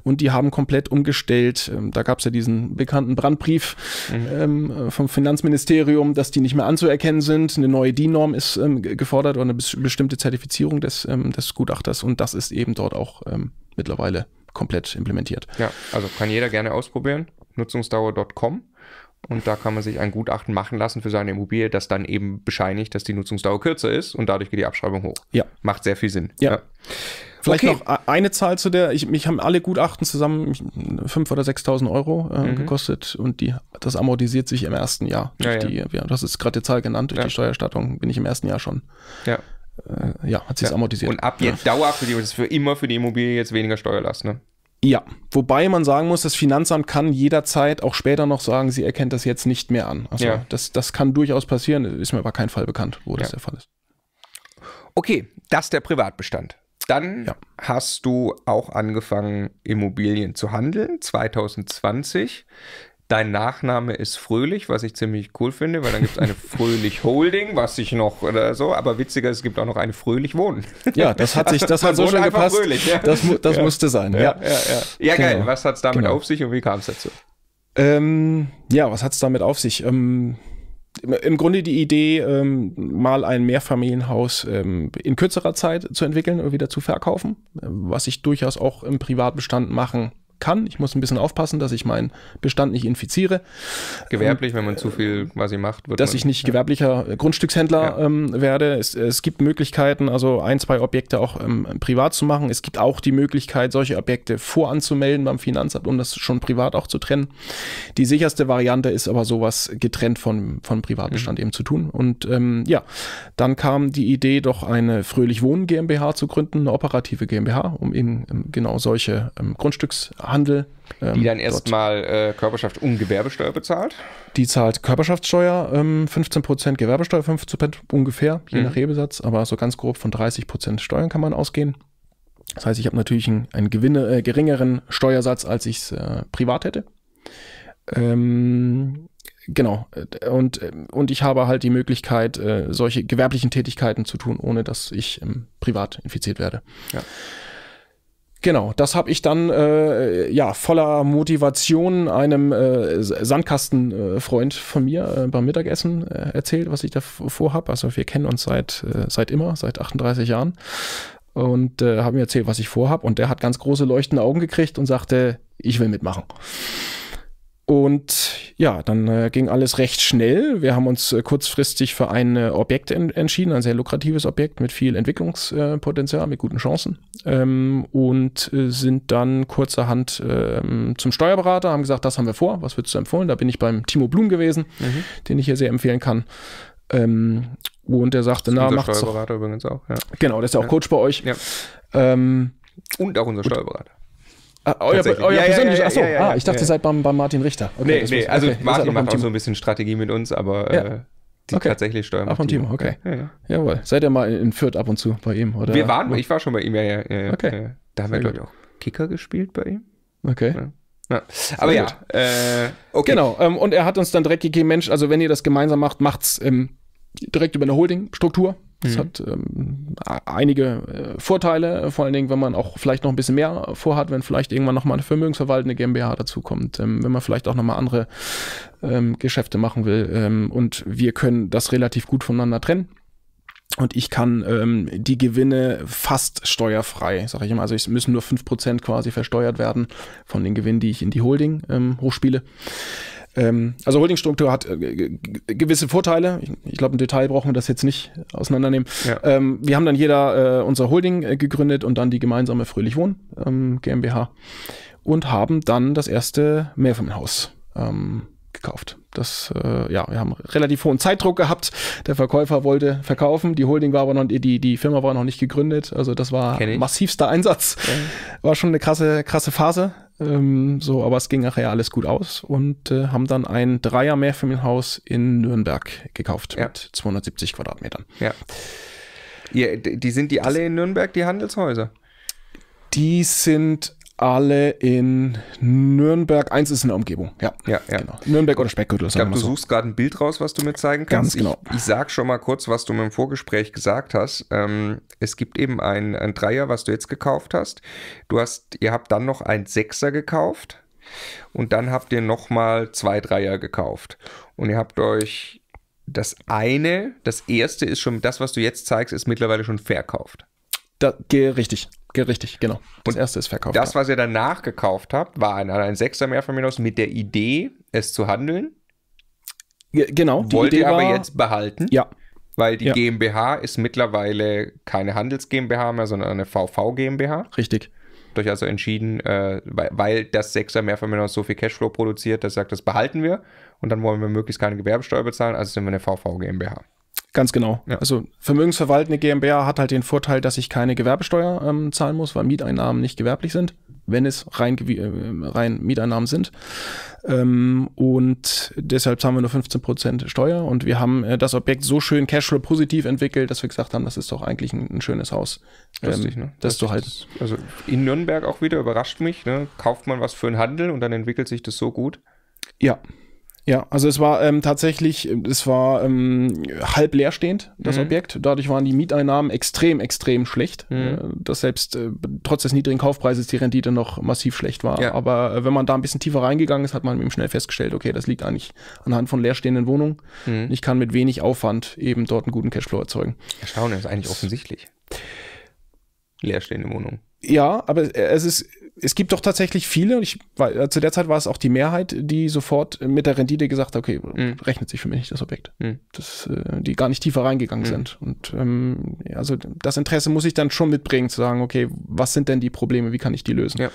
B: Und die haben komplett umgestellt. Ähm, da gab es ja diesen bekannten Brandbrief mhm. Ähm, äh, vom Finanzministerium, dass die nicht mehr anzuerkennen sind. Eine neue DIN-Norm ist ähm, gefordert oder eine bestimmte Zertifizierung des, ähm, des Gutachters. Und das ist eben dort auch mittlerweile komplett implementiert.
A: Ja, also kann jeder gerne ausprobieren. Nutzungsdauer.com und da kann man sich ein Gutachten machen lassen für seine Immobilie, das dann eben bescheinigt, dass die Nutzungsdauer kürzer ist und dadurch geht die Abschreibung hoch. Ja. Macht sehr viel Sinn. ja. ja.
B: Vielleicht okay. noch eine Zahl zu der, ich, mich haben alle Gutachten zusammen 5.000 oder 6.000 Euro äh, mhm. gekostet und die, das amortisiert sich im ersten Jahr. Ja, ja. Die, ja, das ist gerade die Zahl genannt, durch die Steuererstattung bin ich im ersten Jahr schon äh, ja, hat sich ja. amortisiert. Und
A: ab jetzt ja. Dauer für die, das ist für immer für die Immobilie jetzt weniger Steuerlast, ne?
B: Ja, wobei man sagen muss, das Finanzamt kann jederzeit auch später noch sagen, sie erkennt das jetzt nicht mehr an. Also ja. das, das kann durchaus passieren, ist mir aber kein Fall bekannt, wo das der Fall ist.
A: Okay, das ist der Privatbestand. Dann ja. hast du auch angefangen, Immobilien zu handeln, 2020. Dein Nachname ist Fröhlich, was ich ziemlich cool finde, weil dann gibt es eine Fröhlich Holding, was ich noch oder so, aber witziger, es gibt auch noch eine Fröhlich Wohnen. Ja, das hat sich, das hat so schon gepasst. Fröhlich, ja. Das, das ja. musste sein, ja. Ja, ja genau. geil, was hat es damit genau. auf sich und wie kam es
B: dazu? Ähm, ja, was hat es damit auf sich? Ähm, im Grunde die Idee, ähm, mal ein Mehrfamilienhaus ähm, in kürzerer Zeit zu entwickeln und wieder zu verkaufen, was ich durchaus auch im Privatbestand machen kann. Ich muss ein bisschen aufpassen, dass ich meinen Bestand nicht infiziere. Gewerblich,
A: ähm, wenn man zu viel äh, quasi macht. Wird dass man, ich nicht ja. gewerblicher
B: äh, Grundstückshändler ja. ähm, werde. Es, es, gibt Möglichkeiten, also ein, zwei Objekte auch ähm, privat zu machen. Es gibt auch die Möglichkeit, solche Objekte voranzumelden beim Finanzamt, um das schon privat auch zu trennen. Die sicherste Variante ist aber sowas getrennt von, von Privatbestand mhm. eben zu tun. Und ähm, ja, dann kam die Idee, doch eine Fröhlich Wohnen GmbH zu gründen, eine operative GmbH, um eben ähm, genau solche ähm, Grundstücks Handel. Ähm, die dann erstmal
A: äh, Körperschaft und Gewerbesteuer bezahlt?
B: Die zahlt Körperschaftssteuer ähm, 15%, Gewerbesteuer 15% ungefähr, je mhm. nach Hebesatz, aber so ganz grob von 30% Steuern kann man ausgehen. Das heißt, ich habe natürlich einen, einen Gewinne, äh, geringeren Steuersatz, als ich es äh, privat hätte. Ähm, genau. Und, und ich habe halt die Möglichkeit, äh, solche gewerblichen Tätigkeiten zu tun, ohne dass ich ähm, privat infiziert werde. Ja. Genau, das habe ich dann äh, ja voller Motivation einem äh, Sandkastenfreund äh, von mir äh, beim Mittagessen äh, erzählt, was ich da vorhab. Also wir kennen uns seit äh, seit immer, seit 38 Jahren und äh, habe mir erzählt, was ich vorhab. Und der hat ganz große leuchtende Augen gekriegt und sagte, ich will mitmachen. Und ja, dann äh, ging alles recht schnell. Wir haben uns äh, kurzfristig für ein äh, Objekt en entschieden, ein sehr lukratives Objekt mit viel Entwicklungspotenzial, mit guten Chancen. Ähm, und äh, sind dann kurzerhand ähm, zum Steuerberater, haben gesagt, das haben wir vor, was würdest du empfehlen? Da bin ich beim Timo Blum gewesen, mhm. den ich hier sehr empfehlen kann. Ähm, und er sagte, na, macht's. Steuerberater übrigens auch, ja. Genau, der ist ja auch Coach bei euch. Ja. Ähm, und auch unser Steuerberater. Ah, euer, euer ja, persönliches, achso, ah, ich dachte, ihr seid beim, beim Martin Richter. Okay, nee, nee, also okay. Martin macht auch so ein
A: bisschen Strategie mit uns, aber äh, die okay. tatsächlich steuern.
B: Ach, vom Team, Team. okay. Ja, ja. Jawohl. Seid ihr mal in Fürth ab und zu bei ihm? Oder? Wir waren,
A: ich war schon bei ihm, ja, ja.
B: ja okay. Äh, da haben wir, glaube ich, auch
A: Kicker gespielt bei
B: ihm. Okay. Ja. Aber ja, äh, okay. Genau, ähm, und er hat uns dann direkt gegeben, Mensch, also wenn ihr das gemeinsam macht, macht's ähm, direkt über eine Holding-Struktur. Das mhm. hat ähm, einige äh, Vorteile, vor allen Dingen, wenn man auch vielleicht noch ein bisschen mehr vorhat, wenn vielleicht irgendwann nochmal eine vermögensverwaltende GmbH dazukommt, ähm, wenn man vielleicht auch nochmal andere ähm, Geschäfte machen will. Ähm, und wir können das relativ gut voneinander trennen. Und ich kann ähm, die Gewinne fast steuerfrei, sage ich immer. Also es müssen nur 5% quasi versteuert werden von den Gewinnen, die ich in die Holding ähm, hochspiele. Ähm, also Holdingstruktur hat äh, gewisse Vorteile. Ich, ich glaube, im Detail brauchen wir das jetzt nicht auseinandernehmen. Ja. Ähm, wir haben dann jeder äh, unser Holding äh, gegründet und dann die gemeinsame Fröhlich Wohnen ähm, GmbH und haben dann das erste Mehrfamilienhaus ähm, gekauft. Das, äh, ja, wir haben relativ hohen Zeitdruck gehabt. Der Verkäufer wollte verkaufen, die Holding war aber noch, die, die Firma war noch nicht gegründet. Also das war massivster Einsatz. War schon eine krasse, krasse Phase. Ähm, so, aber es ging nachher alles gut aus und äh, haben dann ein Dreier-Mehrfamilienhaus in Nürnberg gekauft ja. mit 270 Quadratmetern. Ja.
A: ja die, die sind die alle in Nürnberg, die Handelshäuser?
B: Die sind alle in Nürnberg. Eins ist in der Umgebung. Ja, ja, ja. Genau. Nürnberg oder Speckgürtel. Ich glaube, du so.
A: suchst gerade ein Bild raus, was du mir zeigen kannst. Ganz genau. Ich, ich sag schon mal kurz, was du mir im Vorgespräch gesagt hast. Ähm, es gibt eben ein, ein Dreier, was du jetzt gekauft hast. Du hast, ihr habt dann noch ein Sechser gekauft und dann habt ihr noch mal zwei Dreier gekauft. Und ihr habt euch das eine, das erste ist schon, das, was du jetzt zeigst, ist mittlerweile schon verkauft.
B: Da, richtig. Richtig, genau. Das erste ist verkauft.
A: Das, was ihr danach gekauft habt, war ein, ein Sechser Mehrfamilienhaus mit der Idee, es zu handeln. G genau. Die Wollt Idee ihr aber war, jetzt behalten. Ja. Weil die ja. GmbH ist mittlerweile keine Handels GmbH mehr, sondern eine VV GmbH. Richtig. Durch also entschieden, äh, weil, weil, das Sechser Mehrfamilienhaus so viel Cashflow produziert, dass sagt, das behalten wir und dann wollen wir möglichst keine Gewerbesteuer bezahlen, also sind wir eine VV GmbH.
B: Ganz genau. Ja. Also vermögensverwaltende GmbH hat halt den Vorteil, dass ich keine Gewerbesteuer ähm, zahlen muss, weil Mieteinnahmen nicht gewerblich sind, wenn es rein, äh, rein Mieteinnahmen sind. Ähm, und deshalb zahlen wir nur 15% Steuer und wir haben äh, das Objekt so schön Cashflow-positiv entwickelt, dass wir gesagt haben, das ist doch eigentlich ein, ein schönes Haus. Ähm, Lustig, ne? Dass du halt das, also
A: in Nürnberg auch wieder überrascht mich, ne? kauft man was für einen Handel und dann entwickelt sich das so
B: gut. Ja, ja, also es war ähm, tatsächlich, ähm, es war ähm, halb leerstehend, das mhm. Objekt. Dadurch waren die Mieteinnahmen extrem, extrem schlecht. Mhm. Äh, dass selbst äh, trotz des niedrigen Kaufpreises die Rendite noch massiv schlecht war. Ja. Aber äh, wenn man da ein bisschen tiefer reingegangen ist, hat man eben schnell festgestellt, okay, das liegt eigentlich anhand von leerstehenden Wohnungen. Mhm. Ich kann mit wenig Aufwand eben dort einen guten Cashflow erzeugen. Erstaunlich, ist eigentlich offensichtlich. Leerstehende Wohnung. Ja, aber es ist es gibt doch tatsächlich viele, ich war, äh, zu der Zeit war es auch die Mehrheit, die sofort mit der Rendite gesagt haben, okay, mhm. rechnet sich für mich nicht das Objekt. Mhm. Das, äh, die gar nicht tiefer reingegangen mhm. sind. Und ähm, also das Interesse muss ich dann schon mitbringen, zu sagen, okay, was sind denn die Probleme, wie kann ich die lösen? Ja,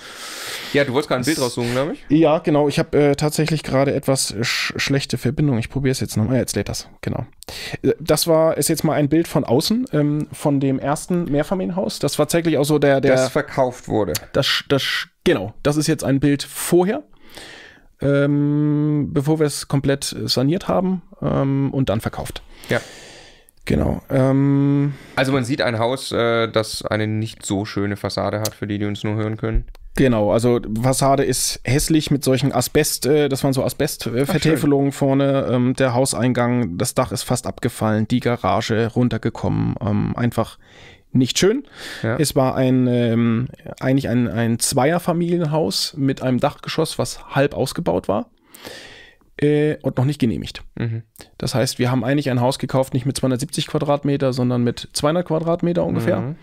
B: ja du wolltest gerade ein Bild raussuchen, glaube ich. Ja, genau. Ich habe äh, tatsächlich gerade etwas sch schlechte Verbindung. Ich probiere es jetzt nochmal. Ja, Jetzt lädt das, genau. Äh, das war, ist jetzt mal ein Bild von außen, ähm, von dem ersten Mehrfamilienhaus. Das war tatsächlich auch so der, der... Das verkauft wurde. Das, das Genau, das ist jetzt ein Bild vorher, ähm, bevor wir es komplett äh, saniert haben ähm, und dann verkauft. Ja. Genau. Ähm,
A: also man sieht ein Haus, äh, das eine nicht so schöne Fassade hat, für die, die uns nur hören können.
B: Genau, also Fassade ist hässlich mit solchen Asbest, äh, das waren so Asbestvertäfelungen vorne, ähm, der Hauseingang, das Dach ist fast abgefallen, die Garage runtergekommen, ähm, einfach nicht schön. Ja. Es war ein ähm, eigentlich ein, ein Zweierfamilienhaus mit einem Dachgeschoss, was halb ausgebaut war äh, und noch nicht genehmigt. Mhm. Das heißt, wir haben eigentlich ein Haus gekauft, nicht mit 270 Quadratmeter, sondern mit 200 Quadratmeter ungefähr. Mhm.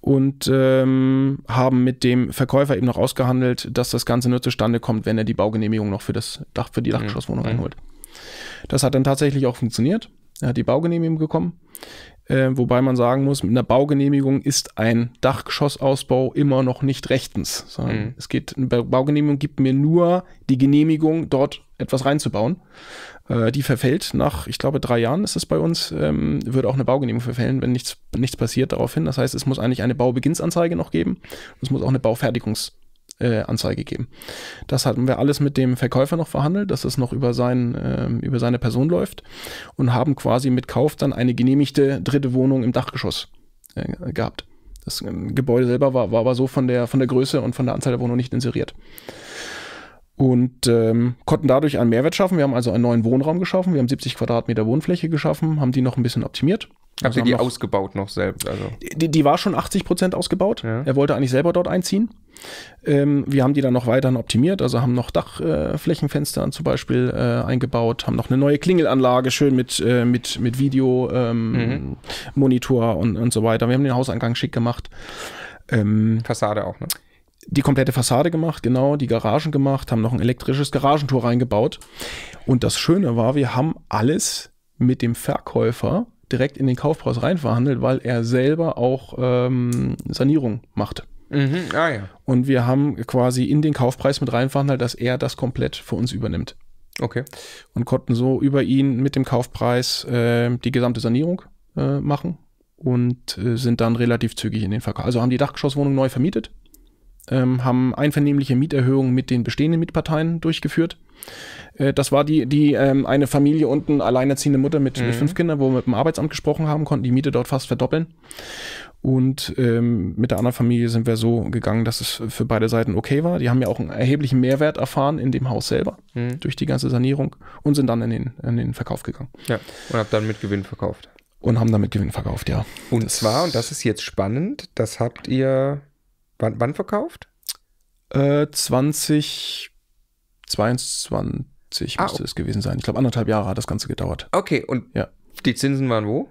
B: Und ähm, haben mit dem Verkäufer eben noch ausgehandelt, dass das Ganze nur zustande kommt, wenn er die Baugenehmigung noch für, das Dach, für die mhm. Dachgeschosswohnung mhm. einholt. Das hat dann tatsächlich auch funktioniert. Er hat die Baugenehmigung bekommen. Äh, wobei man sagen muss, mit einer Baugenehmigung ist ein Dachgeschossausbau immer noch nicht rechtens. Sondern mhm. Es geht, eine Baugenehmigung gibt mir nur die Genehmigung, dort etwas reinzubauen. Äh, die verfällt nach, ich glaube, drei Jahren ist es bei uns, ähm, würde auch eine Baugenehmigung verfällen, wenn nichts, nichts passiert daraufhin. Das heißt, es muss eigentlich eine Baubeginnsanzeige noch geben. Es muss auch eine Baufertigungs äh, Anzeige geben. Das hatten wir alles mit dem Verkäufer noch verhandelt, dass es noch über, sein, äh, über seine Person läuft und haben quasi mit Kauf dann eine genehmigte dritte Wohnung im Dachgeschoss äh, gehabt. Das ähm, Gebäude selber war, war aber so von der, von der Größe und von der Anzahl der Wohnungen nicht inseriert. Und ähm, konnten dadurch einen Mehrwert schaffen. Wir haben also einen neuen Wohnraum geschaffen. Wir haben 70 Quadratmeter Wohnfläche geschaffen, haben die noch ein bisschen optimiert Habt also ihr die noch,
A: ausgebaut noch selbst? Also.
B: Die, die war schon 80 Prozent ausgebaut. Ja. Er wollte eigentlich selber dort einziehen. Ähm, wir haben die dann noch weiterhin optimiert, also haben noch Dachflächenfenster äh, zum Beispiel äh, eingebaut, haben noch eine neue Klingelanlage schön mit, äh, mit, mit Video, ähm, mhm. Monitor und, und so weiter. Wir haben den Hauseingang schick gemacht. Ähm, Fassade auch, ne? Die komplette Fassade gemacht, genau, die Garagen gemacht, haben noch ein elektrisches Garagentor reingebaut. Und das Schöne war, wir haben alles mit dem Verkäufer direkt in den Kaufpreis reinverhandelt, weil er selber auch ähm, Sanierung macht. Mhm, ah, ja. Und wir haben quasi in den Kaufpreis mit reinverhandelt, dass er das komplett für uns übernimmt. Okay. Und konnten so über ihn mit dem Kaufpreis äh, die gesamte Sanierung äh, machen und äh, sind dann relativ zügig in den Verkauf. Also haben die Dachgeschosswohnung neu vermietet, ähm, haben einvernehmliche Mieterhöhungen mit den bestehenden Mietparteien durchgeführt äh, das war die, die ähm, eine Familie unten, alleinerziehende Mutter mit, mhm. mit fünf Kindern, wo wir mit dem Arbeitsamt gesprochen haben, konnten die Miete dort fast verdoppeln. Und ähm, mit der anderen Familie sind wir so gegangen, dass es für beide Seiten okay war. Die haben ja auch einen erheblichen Mehrwert erfahren in dem Haus selber mhm. durch die ganze Sanierung und sind dann in den, in den Verkauf gegangen.
A: Ja, und hab dann mit Gewinn verkauft.
B: Und haben dann mit Gewinn verkauft, ja.
A: Und das zwar, und das ist jetzt spannend, das habt ihr
B: wann, wann verkauft? Äh, 2022. 2017 ah, müsste oh. es gewesen sein. Ich glaube, anderthalb Jahre hat das Ganze gedauert. Okay, und ja.
A: die Zinsen waren
B: wo?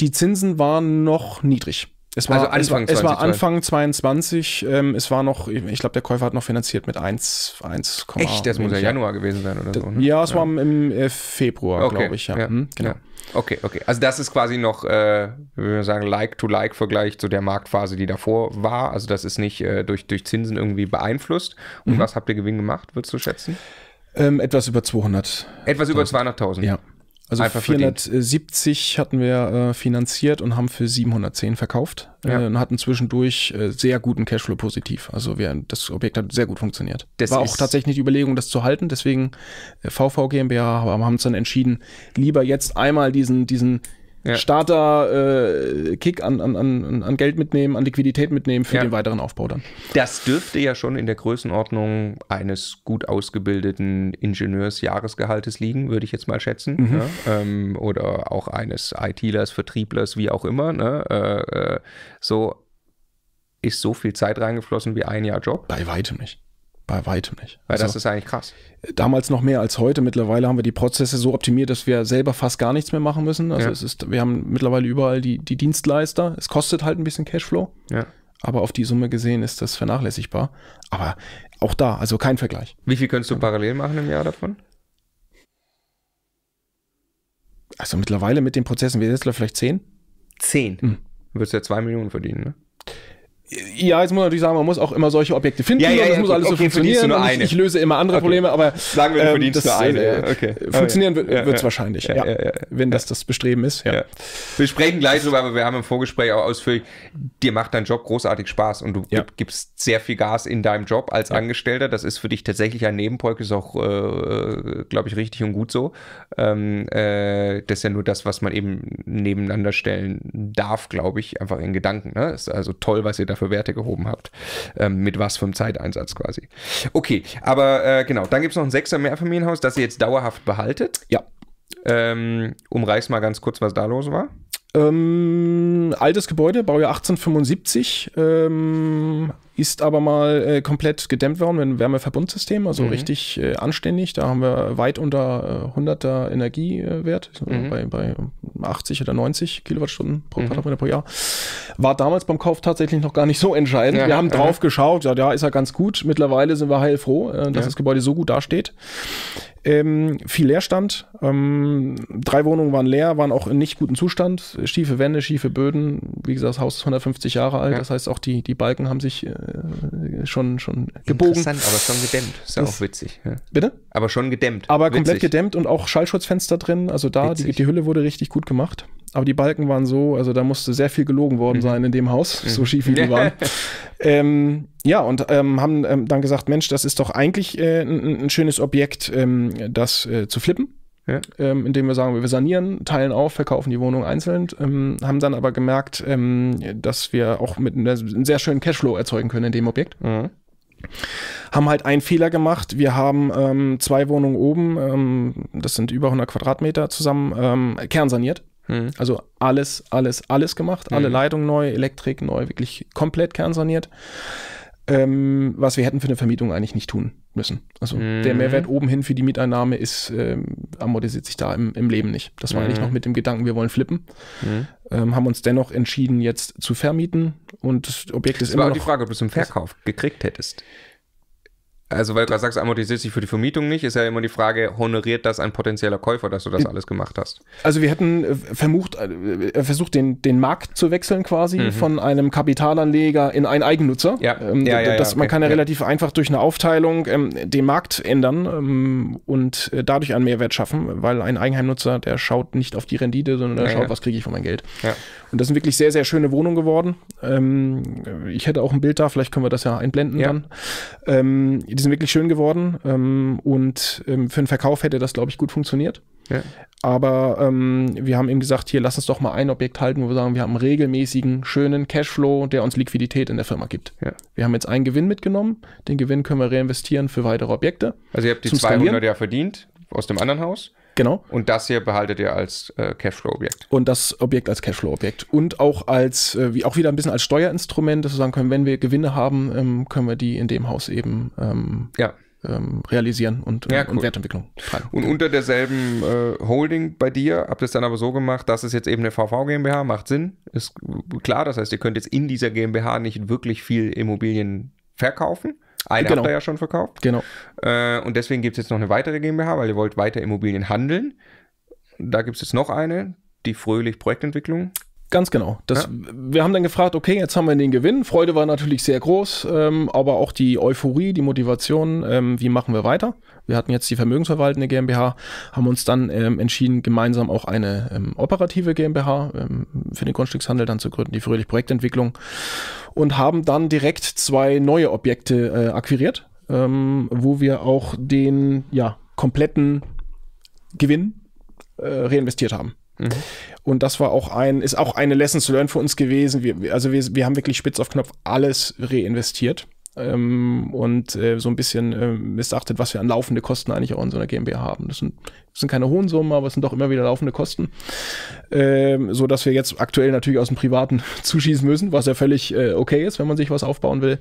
B: Die Zinsen waren noch niedrig. Es war, also Anfang es, war, es war Anfang 22. Ähm, es war noch, ich glaube, der Käufer hat noch finanziert mit 1, 1, Echt? Das muss ja Januar gewesen sein oder so. Ne? Ja, es ja. war im äh, Februar, okay. glaube ich. Ja. ja. Hm, genau. Ja. Okay, okay.
A: Also das ist quasi noch, äh, wie wir sagen, Like-to-Like-Vergleich zu der Marktphase, die davor war. Also das ist nicht äh, durch, durch Zinsen irgendwie beeinflusst. Und mhm. was habt ihr Gewinn gemacht, würdest du schätzen?
B: Ähm, etwas über 200. Etwas über 200.000. Ja. Also Einfach 470 verdient. hatten wir äh, finanziert und haben für 710 verkauft ja. äh, und hatten zwischendurch äh, sehr guten Cashflow positiv. Also wir, das Objekt hat sehr gut funktioniert. Das war auch tatsächlich die Überlegung, das zu halten. Deswegen äh, VV GmbH haben uns dann entschieden, lieber jetzt einmal diesen diesen ja. Starter äh, Kick an, an, an, an Geld mitnehmen, an Liquidität mitnehmen für ja. den weiteren Aufbau dann.
A: Das dürfte ja schon in der Größenordnung eines gut ausgebildeten Ingenieurs Jahresgehaltes liegen, würde ich jetzt mal schätzen. Mhm. Ne? Ähm, oder auch eines ITlers, Vertrieblers, wie auch immer. Ne? Äh, äh, so ist so viel Zeit reingeflossen wie ein Jahr Job. Bei weitem nicht. Bei weitem nicht. Weil also, das ist eigentlich
B: krass. Damals noch mehr als heute. Mittlerweile haben wir die Prozesse so optimiert, dass wir selber fast gar nichts mehr machen müssen. Also ja. es ist, wir haben mittlerweile überall die, die Dienstleister. Es kostet halt ein bisschen Cashflow. Ja. Aber auf die Summe gesehen ist das vernachlässigbar. Aber auch da, also kein Vergleich.
A: Wie viel könntest du parallel machen im Jahr davon?
B: Also mittlerweile mit den Prozessen
A: wir sind jetzt vielleicht zehn. Zehn? Hm. Dann würdest ja zwei Millionen verdienen, ne?
B: Ja, jetzt muss man natürlich sagen, man muss auch immer solche Objekte finden, ja, ja, das ja, muss gut. alles so okay, funktionieren. So ich, ich, löse immer andere okay. Probleme, aber sagen wir, du ähm, verdienst das, nur eine. Äh, okay. Funktionieren oh, wird es wahrscheinlich, wenn das das Bestreben ist. Wir
A: sprechen gleich darüber, aber wir haben im Vorgespräch auch ausführlich, dir macht dein Job großartig Spaß und du gibst sehr viel Gas in deinem Job als Angestellter. Das ist für dich tatsächlich ein Nebenprojekt, ist auch, äh, glaube ich, richtig und gut so. Ähm, äh, das ist ja nur das, was man eben nebeneinander stellen darf, glaube ich, einfach in Gedanken. Ne? Ist also toll, was ihr da für Werte gehoben habt. Ähm, mit was für einem Zeiteinsatz quasi. Okay, aber äh, genau, dann gibt es noch ein Sechser Mehrfamilienhaus, das ihr jetzt dauerhaft behaltet. Ja. Ähm, umreiß mal ganz kurz, was da los
B: war. Ähm, altes Gebäude, Baujahr 1875, ähm, ist aber mal äh, komplett gedämmt worden mit einem Wärmeverbundsystem, also mhm. richtig äh, anständig. Da haben wir weit unter äh, 100er Energiewert, also mhm. bei, bei 80 oder 90 Kilowattstunden pro mhm. Quadratmeter pro Jahr. War damals beim Kauf tatsächlich noch gar nicht so entscheidend. Ja, wir haben drauf geschaut, ja, da ist er ganz gut. Mittlerweile sind wir heilfroh, äh, dass ja. das Gebäude so gut dasteht. Ähm, viel Leerstand. Ähm, drei Wohnungen waren leer, waren auch in nicht gutem Zustand. Schiefe Wände, schiefe Böden. Wie gesagt, das Haus ist 150 Jahre alt. Ja. Das heißt, auch die, die Balken haben sich äh, schon, schon gebogen. Interessant, aber schon gedämmt. Ist ja das auch witzig. Ja. Bitte? Aber schon gedämmt. Aber witzig. komplett gedämmt und auch Schallschutzfenster drin. Also da, die, die, Hülle wurde richtig gut gemacht aber die Balken waren so, also da musste sehr viel gelogen worden mhm. sein in dem Haus, mhm. so schief wie die waren. ähm, ja, und ähm, haben ähm, dann gesagt, Mensch, das ist doch eigentlich äh, ein, ein, schönes Objekt, ähm, das äh, zu flippen. Ja. Ähm, indem wir sagen, wir sanieren, teilen auf, verkaufen die Wohnung einzeln, ähm, haben dann aber gemerkt, ähm, dass wir auch mit einer, einem sehr schönen Cashflow erzeugen können in dem Objekt. Mhm. Haben halt einen Fehler gemacht. Wir haben ähm, zwei Wohnungen oben, ähm, das sind über 100 Quadratmeter zusammen, kernsaniert. Mhm. Also alles, alles, alles gemacht. Mhm. Alle Leitungen neu, Elektrik neu, wirklich komplett kernsaniert. Ähm, was wir hätten für eine Vermietung eigentlich nicht tun müssen. Also mhm. der Mehrwert oben hin für die Mieteinnahme ist, ähm, amortisiert sich da im, im Leben nicht. Das war mhm. eigentlich noch mit dem Gedanken, wir wollen flippen. Mhm. Ähm, haben uns dennoch entschieden, jetzt zu vermieten und das Objekt ist das immer war noch... die Frage, ob du es im Verkauf
A: gekriegt hättest. Also, weil du gerade sagst, amortisiert sich für die Vermietung nicht, ist ja immer die Frage, honoriert das ein potenzieller Käufer, dass du das äh, alles gemacht hast?
B: Also, wir hätten äh, vermucht, äh, versucht, den, den Markt zu wechseln quasi mhm. von einem Kapitalanleger in einen eigennutzer. Ja, ähm, ja, ja, das, okay. Man kann ja, relativ einfach durch eine Aufteilung ähm, den Markt ändern ähm, und dadurch einen Mehrwert schaffen, weil ein Eigenheimnutzer, der schaut nicht auf die Rendite, sondern der schaut, was kriege ich von meinem Geld. Und das sind wirklich sehr, sehr schöne Wohnungen geworden. Ähm, ich hätte auch ein Bild da, vielleicht können wir das ja einblenden dann ähm, die sind wirklich schön geworden ähm, und ähm, für den Verkauf hätte das, glaube ich, gut funktioniert. Ja. Aber ähm, wir haben eben gesagt, hier lass uns doch mal ein Objekt halten, wo wir sagen, wir haben einen regelmäßigen, schönen Cashflow, der uns Liquidität in der Firma gibt. Ja. Wir haben jetzt einen Gewinn mitgenommen, den Gewinn können wir reinvestieren für weitere Objekte. Also ihr habt die 200
A: ja verdient aus dem anderen Haus. Genau. Und das hier behaltet ihr als äh, Cashflow-Objekt.
B: Und das Objekt als Cashflow-Objekt. Und auch als, äh, wie auch wieder ein bisschen als Steuerinstrument, dass wir sagen können, wenn wir Gewinne haben, ähm, können wir die in dem Haus eben ähm, ja. ähm, realisieren und, äh, ja, cool. und Wertentwicklung treiben. Und
A: unter derselben äh, Holding bei dir habt ihr es dann aber so gemacht, dass es jetzt eben eine VV GmbH macht Sinn, ist klar. Das heißt, ihr könnt jetzt in dieser GmbH nicht wirklich viel Immobilien verkaufen. Eine genau. habt ihr ja schon verkauft. Genau. Äh, und deswegen gibt es jetzt noch eine weitere GmbH, weil ihr wollt weiter Immobilien handeln. Da gibt es jetzt noch eine, die Fröhlich Projektentwicklung.
B: Ganz genau. Das, ja. Wir haben dann gefragt, okay, jetzt haben wir den Gewinn. Freude war natürlich sehr groß, ähm, aber auch die Euphorie, die Motivation, ähm, wie machen wir weiter? Wir hatten jetzt die vermögensverwaltende GmbH, haben uns dann ähm, entschieden, gemeinsam auch eine ähm, operative GmbH ähm, für den Grundstückshandel dann zu gründen, die Fröhlich Projektentwicklung, und haben dann direkt zwei neue Objekte äh, akquiriert, ähm, wo wir auch den ja, kompletten Gewinn äh, reinvestiert haben. Mhm. Und das war auch ein, ist auch eine Lessons Learn für uns gewesen. Wir, also wir, wir haben wirklich spitz auf Knopf alles reinvestiert ähm, und äh, so ein bisschen äh, missachtet, was wir an laufende Kosten eigentlich auch in so einer GmbH haben. Das sind, das sind keine hohen Summen, aber es sind doch immer wieder laufende Kosten. Ähm, so dass wir jetzt aktuell natürlich aus dem Privaten zuschießen müssen, was ja völlig äh, okay ist, wenn man sich was aufbauen will.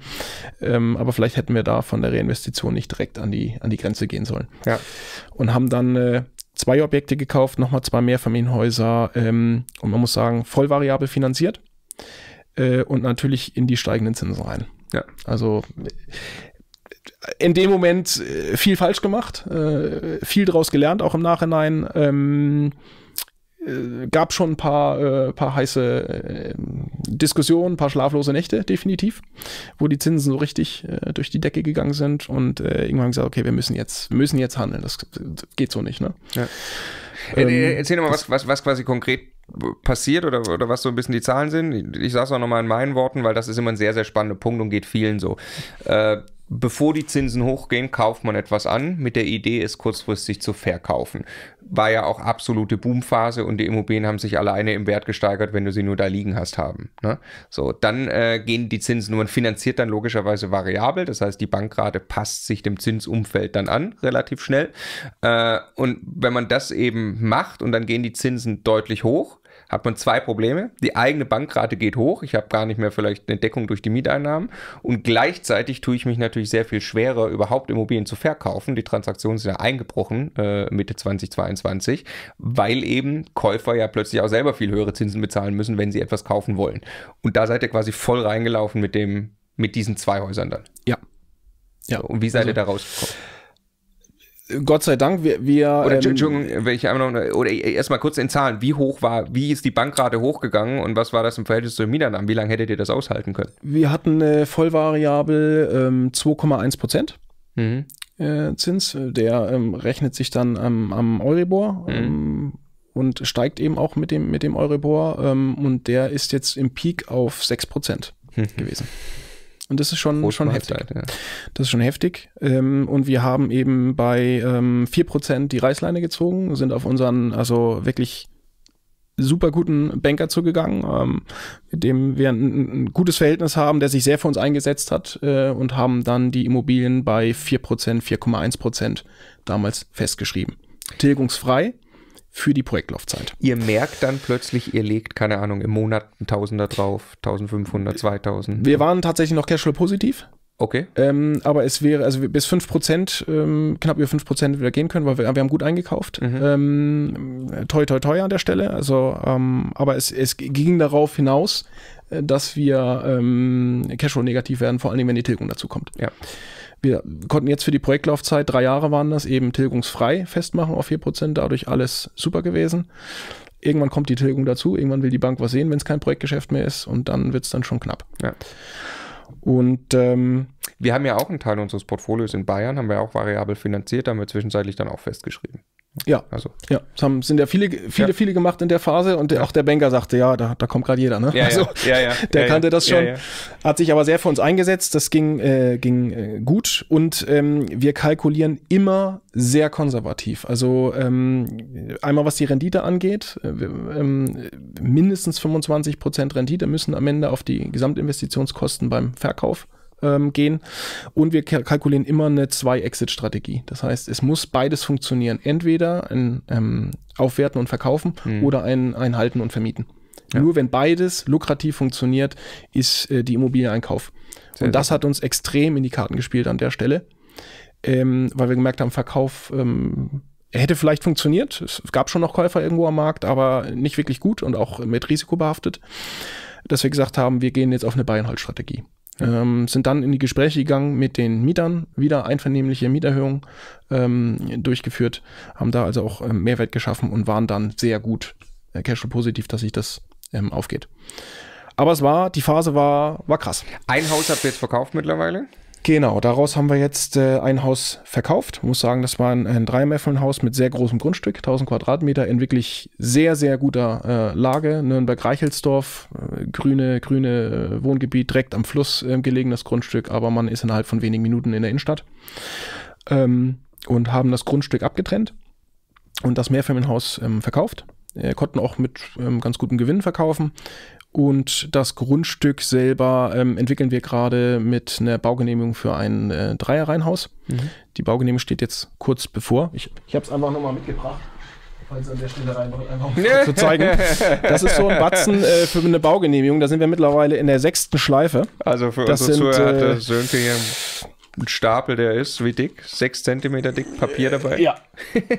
B: Ähm, aber vielleicht hätten wir da von der Reinvestition nicht direkt an die, an die Grenze gehen sollen. Ja. Und haben dann äh, zwei Objekte gekauft, nochmal zwei Mehrfamilienhäuser ähm, und man muss sagen, voll variabel finanziert äh, und natürlich in die steigenden Zinsen rein. Ja. Also in dem Moment äh, viel falsch gemacht, äh, viel daraus gelernt, auch im Nachhinein. Ähm, äh, gab schon ein paar, äh, paar heiße äh, Diskussionen, ein paar schlaflose Nächte, definitiv, wo die Zinsen so richtig äh, durch die Decke gegangen sind und äh, irgendwann gesagt, okay, wir müssen jetzt, müssen jetzt handeln, das geht so nicht. Ne? Ja. Äh, ähm, Erzähl nochmal, was,
A: was, was quasi konkret passiert oder, oder was so ein bisschen die Zahlen sind. Ich sage es auch nochmal in meinen Worten, weil das ist immer ein sehr, sehr spannender Punkt und geht vielen so. Äh, bevor die Zinsen hochgehen, kauft man etwas an, mit der Idee, es kurzfristig zu verkaufen. War ja auch absolute Boomphase und die Immobilien haben sich alleine im Wert gesteigert, wenn du sie nur da liegen hast haben. Ne? So, dann äh, gehen die Zinsen, man finanziert dann logischerweise variabel, das heißt, die Bankrate passt sich dem Zinsumfeld dann an, relativ schnell. Äh, und wenn man das eben macht und dann gehen die Zinsen deutlich hoch, hat man zwei Probleme. Die eigene Bankrate geht hoch. Ich habe gar nicht mehr vielleicht eine Deckung durch die Mieteinnahmen. Und gleichzeitig tue ich mich natürlich sehr viel schwerer, überhaupt Immobilien zu verkaufen. Die Transaktionen sind ja eingebrochen äh, Mitte 2022, weil eben Käufer ja plötzlich auch selber viel höhere Zinsen bezahlen müssen, wenn sie etwas kaufen wollen. Und da seid ihr quasi voll reingelaufen mit, dem, mit diesen zwei Häusern dann. Ja. ja. So, und wie seid also, ihr da rausgekommen? Gott
B: sei Dank, wir. wir oder, ähm, Entschuldigung,
A: ähm, wenn ich einmal noch. Oder e, erstmal kurz in Zahlen. Wie hoch war. Wie ist die Bankrate hochgegangen und was war das im Verhältnis zu den Mietern? Wie lange hättet ihr das aushalten können?
B: Wir hatten äh, vollvariabel ähm, 2,1 Prozent. Mhm. Äh, Zins, der ähm, rechnet sich dann am Euribor mhm. Ähm, und steigt eben auch mit dem, mit dem Euribor ähm, und der ist jetzt im Peak auf 6% mhm. gewesen. Und das ist schon, schon heftig. ja. Das ist schon heftig. Ähm, und wir haben eben bei ähm, 4% die Reißleine gezogen, sind auf unseren, also wirklich super guten Banker zugegangen, ähm, mit dem wir ein, ein, gutes Verhältnis haben, der sich sehr für uns eingesetzt hat äh, und haben dann die Immobilien bei 4%, 4,1% damals festgeschrieben. Tilgungsfrei für die Projektlaufzeit. Ihr merkt dann plötzlich, ihr legt, keine Ahnung, im Monat ein Tausender drauf, 1500, 2000. Wir waren tatsächlich noch Cashflow-positiv. Okay. Ähm, aber es wäre, also bis 5%, ähm, knapp über 5% wieder gehen können, weil wir, wir haben gut eingekauft. Mhm. Ähm, toi, toi, toi an der Stelle. Also, ähm, aber es, es ging darauf hinaus, äh, dass wir ähm, Cashflow negativ werden, vor allem wenn die Tilgung dazu kommt. Ja wir konnten jetzt für die Projektlaufzeit, drei Jahre waren das, eben tilgungsfrei festmachen auf 4%, dadurch alles super gewesen. Irgendwann kommt die Tilgung dazu, irgendwann will die Bank was sehen, wenn es kein Projektgeschäft mehr ist und dann wird es dann schon knapp. Ja. Und ähm,
A: wir haben ja auch einen Teil unseres Portfolios in Bayern, haben wir auch variabel finanziert, haben wir zwischenzeitlich dann auch festgeschrieben.
B: Ja, also. ja, das haben, sind ja viele, viele, ja. viele gemacht in der Phase und der, auch der Banker sagte, ja, da, da kommt gerade jeder, ne? Ja, also, ja, ja, ja, Der kannte das schon, hat sich aber sehr für uns eingesetzt, das ging, äh, ging äh, gut und ähm, wir kalkulieren immer sehr konservativ. Also ähm, einmal was die Rendite angeht, äh, ähm, mindestens 25 Prozent Rendite müssen am Ende auf die Gesamtinvestitionskosten beim Verkauf ähm, gehen. Und wir kalkulieren immer eine Zwei-Exit-Strategie. Das heißt, es muss beides funktionieren. Entweder ein ähm, Aufwerten und Verkaufen mhm. oder ein, ein Halten und Vermieten. Ja. Nur wenn beides lukrativ funktioniert, ist äh, die Immobilie ein Kauf. Sehr und das hat uns extrem in die Karten gespielt an der Stelle, ähm, weil wir gemerkt haben, Verkauf ähm, hätte vielleicht funktioniert. Es gab schon noch Käufer irgendwo am Markt, aber nicht wirklich gut und auch mit Risiko behaftet, dass wir gesagt haben, wir gehen jetzt auf eine Buy-and-Hold-Strategie. Ähm, sind dann in die Gespräche gegangen mit den Mietern, wieder einvernehmliche Mieterhöhungen ähm, durchgeführt, haben da also auch ähm, Mehrwert geschaffen und waren dann sehr gut äh, cashflow positiv, dass sich das ähm, aufgeht. Aber es war, die Phase war, war krass. Ein Haus habt ihr jetzt verkauft mittlerweile? Genau, daraus haben wir jetzt äh, ein Haus verkauft. Ich muss sagen, das war ein, ein Dreimehrfamilienhaus mit sehr großem Grundstück, 1000 Quadratmeter, in wirklich sehr, sehr guter äh, Lage. Nürnberg-Reichelsdorf, äh, grüne, grüne äh, Wohngebiet, direkt am Fluss ähm, gelegenes Grundstück, aber man ist innerhalb von wenigen Minuten in der Innenstadt. Ähm, und haben das Grundstück abgetrennt und das Mehrfamilienhaus ähm, verkauft. Äh, konnten auch mit ähm, ganz gutem Gewinn verkaufen. Und das Grundstück selber ähm, entwickeln wir gerade mit einer Baugenehmigung für ein äh, Dreierreihenhaus. Mhm. Die Baugenehmigung steht jetzt kurz bevor. Ich, ich habe es einfach nochmal mitgebracht. Falls an der Stelle rein, einfach um nee. zu zeigen. Das ist so ein Batzen äh, für eine Baugenehmigung. Da sind wir mittlerweile in der sechsten Schleife. Also für das unsere sind, Zuhörer, äh,
A: Sönke hier ein Stapel, der ist, wie dick? Sechs Zentimeter dick Papier dabei? Ja,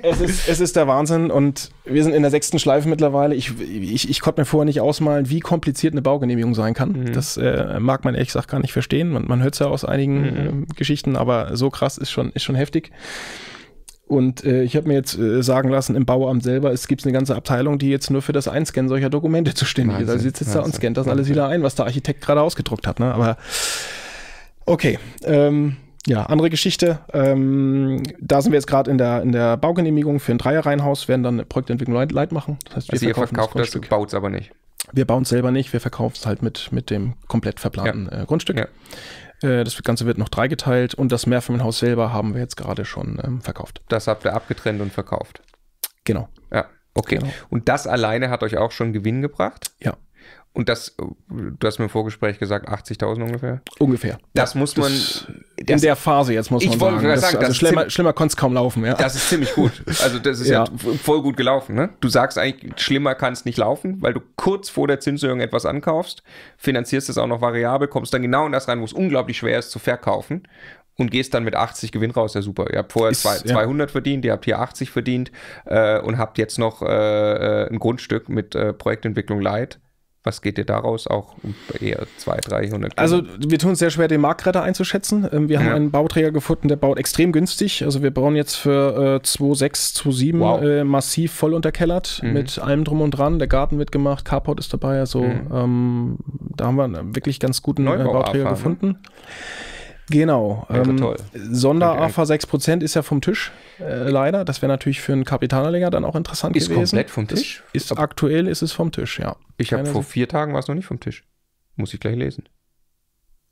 B: es ist, es ist der Wahnsinn und wir sind in der sechsten Schleife mittlerweile. Ich, ich, ich konnte mir vorher nicht ausmalen, wie kompliziert eine Baugenehmigung sein kann. Mhm. Das äh, mag man ehrlich gesagt gar nicht verstehen. Man, man hört es ja aus einigen mhm. äh, Geschichten, aber so krass ist schon, ist schon heftig. Und äh, ich habe mir jetzt äh, sagen lassen, im Bauamt selber es gibt eine ganze Abteilung, die jetzt nur für das Einscannen solcher Dokumente zuständig Wahnsinn, ist. Also jetzt sitzt da und scannt das Wahnsinn. alles wieder ein, was der Architekt gerade ausgedruckt hat. Ne? Aber okay. Ähm, ja, andere Geschichte. Ähm, da sind wir jetzt gerade in der, in der Baugenehmigung für ein Dreierreihenhaus, werden dann eine Projektentwicklung light, light machen. Das heißt, wir also verkaufen ihr verkauft das, das baut es aber nicht. Wir bauen es selber nicht, wir verkaufen es halt mit, mit dem komplett verplanten ja. äh, Grundstück. Ja. Äh, das Ganze wird noch dreigeteilt und das Mehrfamilienhaus selber haben wir jetzt gerade schon ähm, verkauft.
A: Das habt ihr abgetrennt und verkauft. Genau. Ja, okay. Genau. Und das alleine hat euch auch schon Gewinn gebracht? Ja. Und das, du hast mir im Vorgespräch gesagt, 80.000 ungefähr?
B: Ungefähr. Das ja, muss man das in der Phase jetzt, muss man sagen. Das, sagen. also schlimmer, schlimmer konnte es kaum laufen, ja. Das ist
A: ziemlich gut. Also das ist ja, ja voll gut gelaufen, ne? Du sagst eigentlich, schlimmer kann es nicht laufen, weil du kurz vor der Zinserhöhung etwas ankaufst, finanzierst es auch noch variabel, kommst dann genau in das rein, wo es unglaublich schwer ist zu verkaufen und gehst dann mit 80 Gewinn raus. Ja, super. Ihr habt vorher ist, zwei, ja. 200 verdient, ihr habt hier 80 verdient äh, und habt jetzt noch äh, äh ein Grundstück mit äh, Projektentwicklung Light was geht dir daraus auch eher 200, 300? Kilo? Also
B: wir tun es sehr schwer, den Marktretter einzuschätzen. Ähm, wir haben ja. einen Bauträger gefunden, der baut extrem günstig. Also wir bauen jetzt für äh, 2,6, 2,7 wow. äh, massiv voll unterkellert mhm. mit allem drum und dran. Der Garten wird gemacht, Carport ist dabei. Also mhm. ähm, da haben wir einen wirklich ganz guten Neubau äh, Bauträger erfahren. Ne? gefunden. Ne? Genau. ähm, Sonder-AFA 6% ist ja vom Tisch, äh, leider. Das wäre natürlich für einen Kapitalanleger dann auch interessant ist gewesen. Ist komplett vom Tisch? Ist, ist aktuell ist es vom Tisch, ja. Ich habe vor vier Tagen war es noch nicht vom Tisch. Muss ich gleich lesen.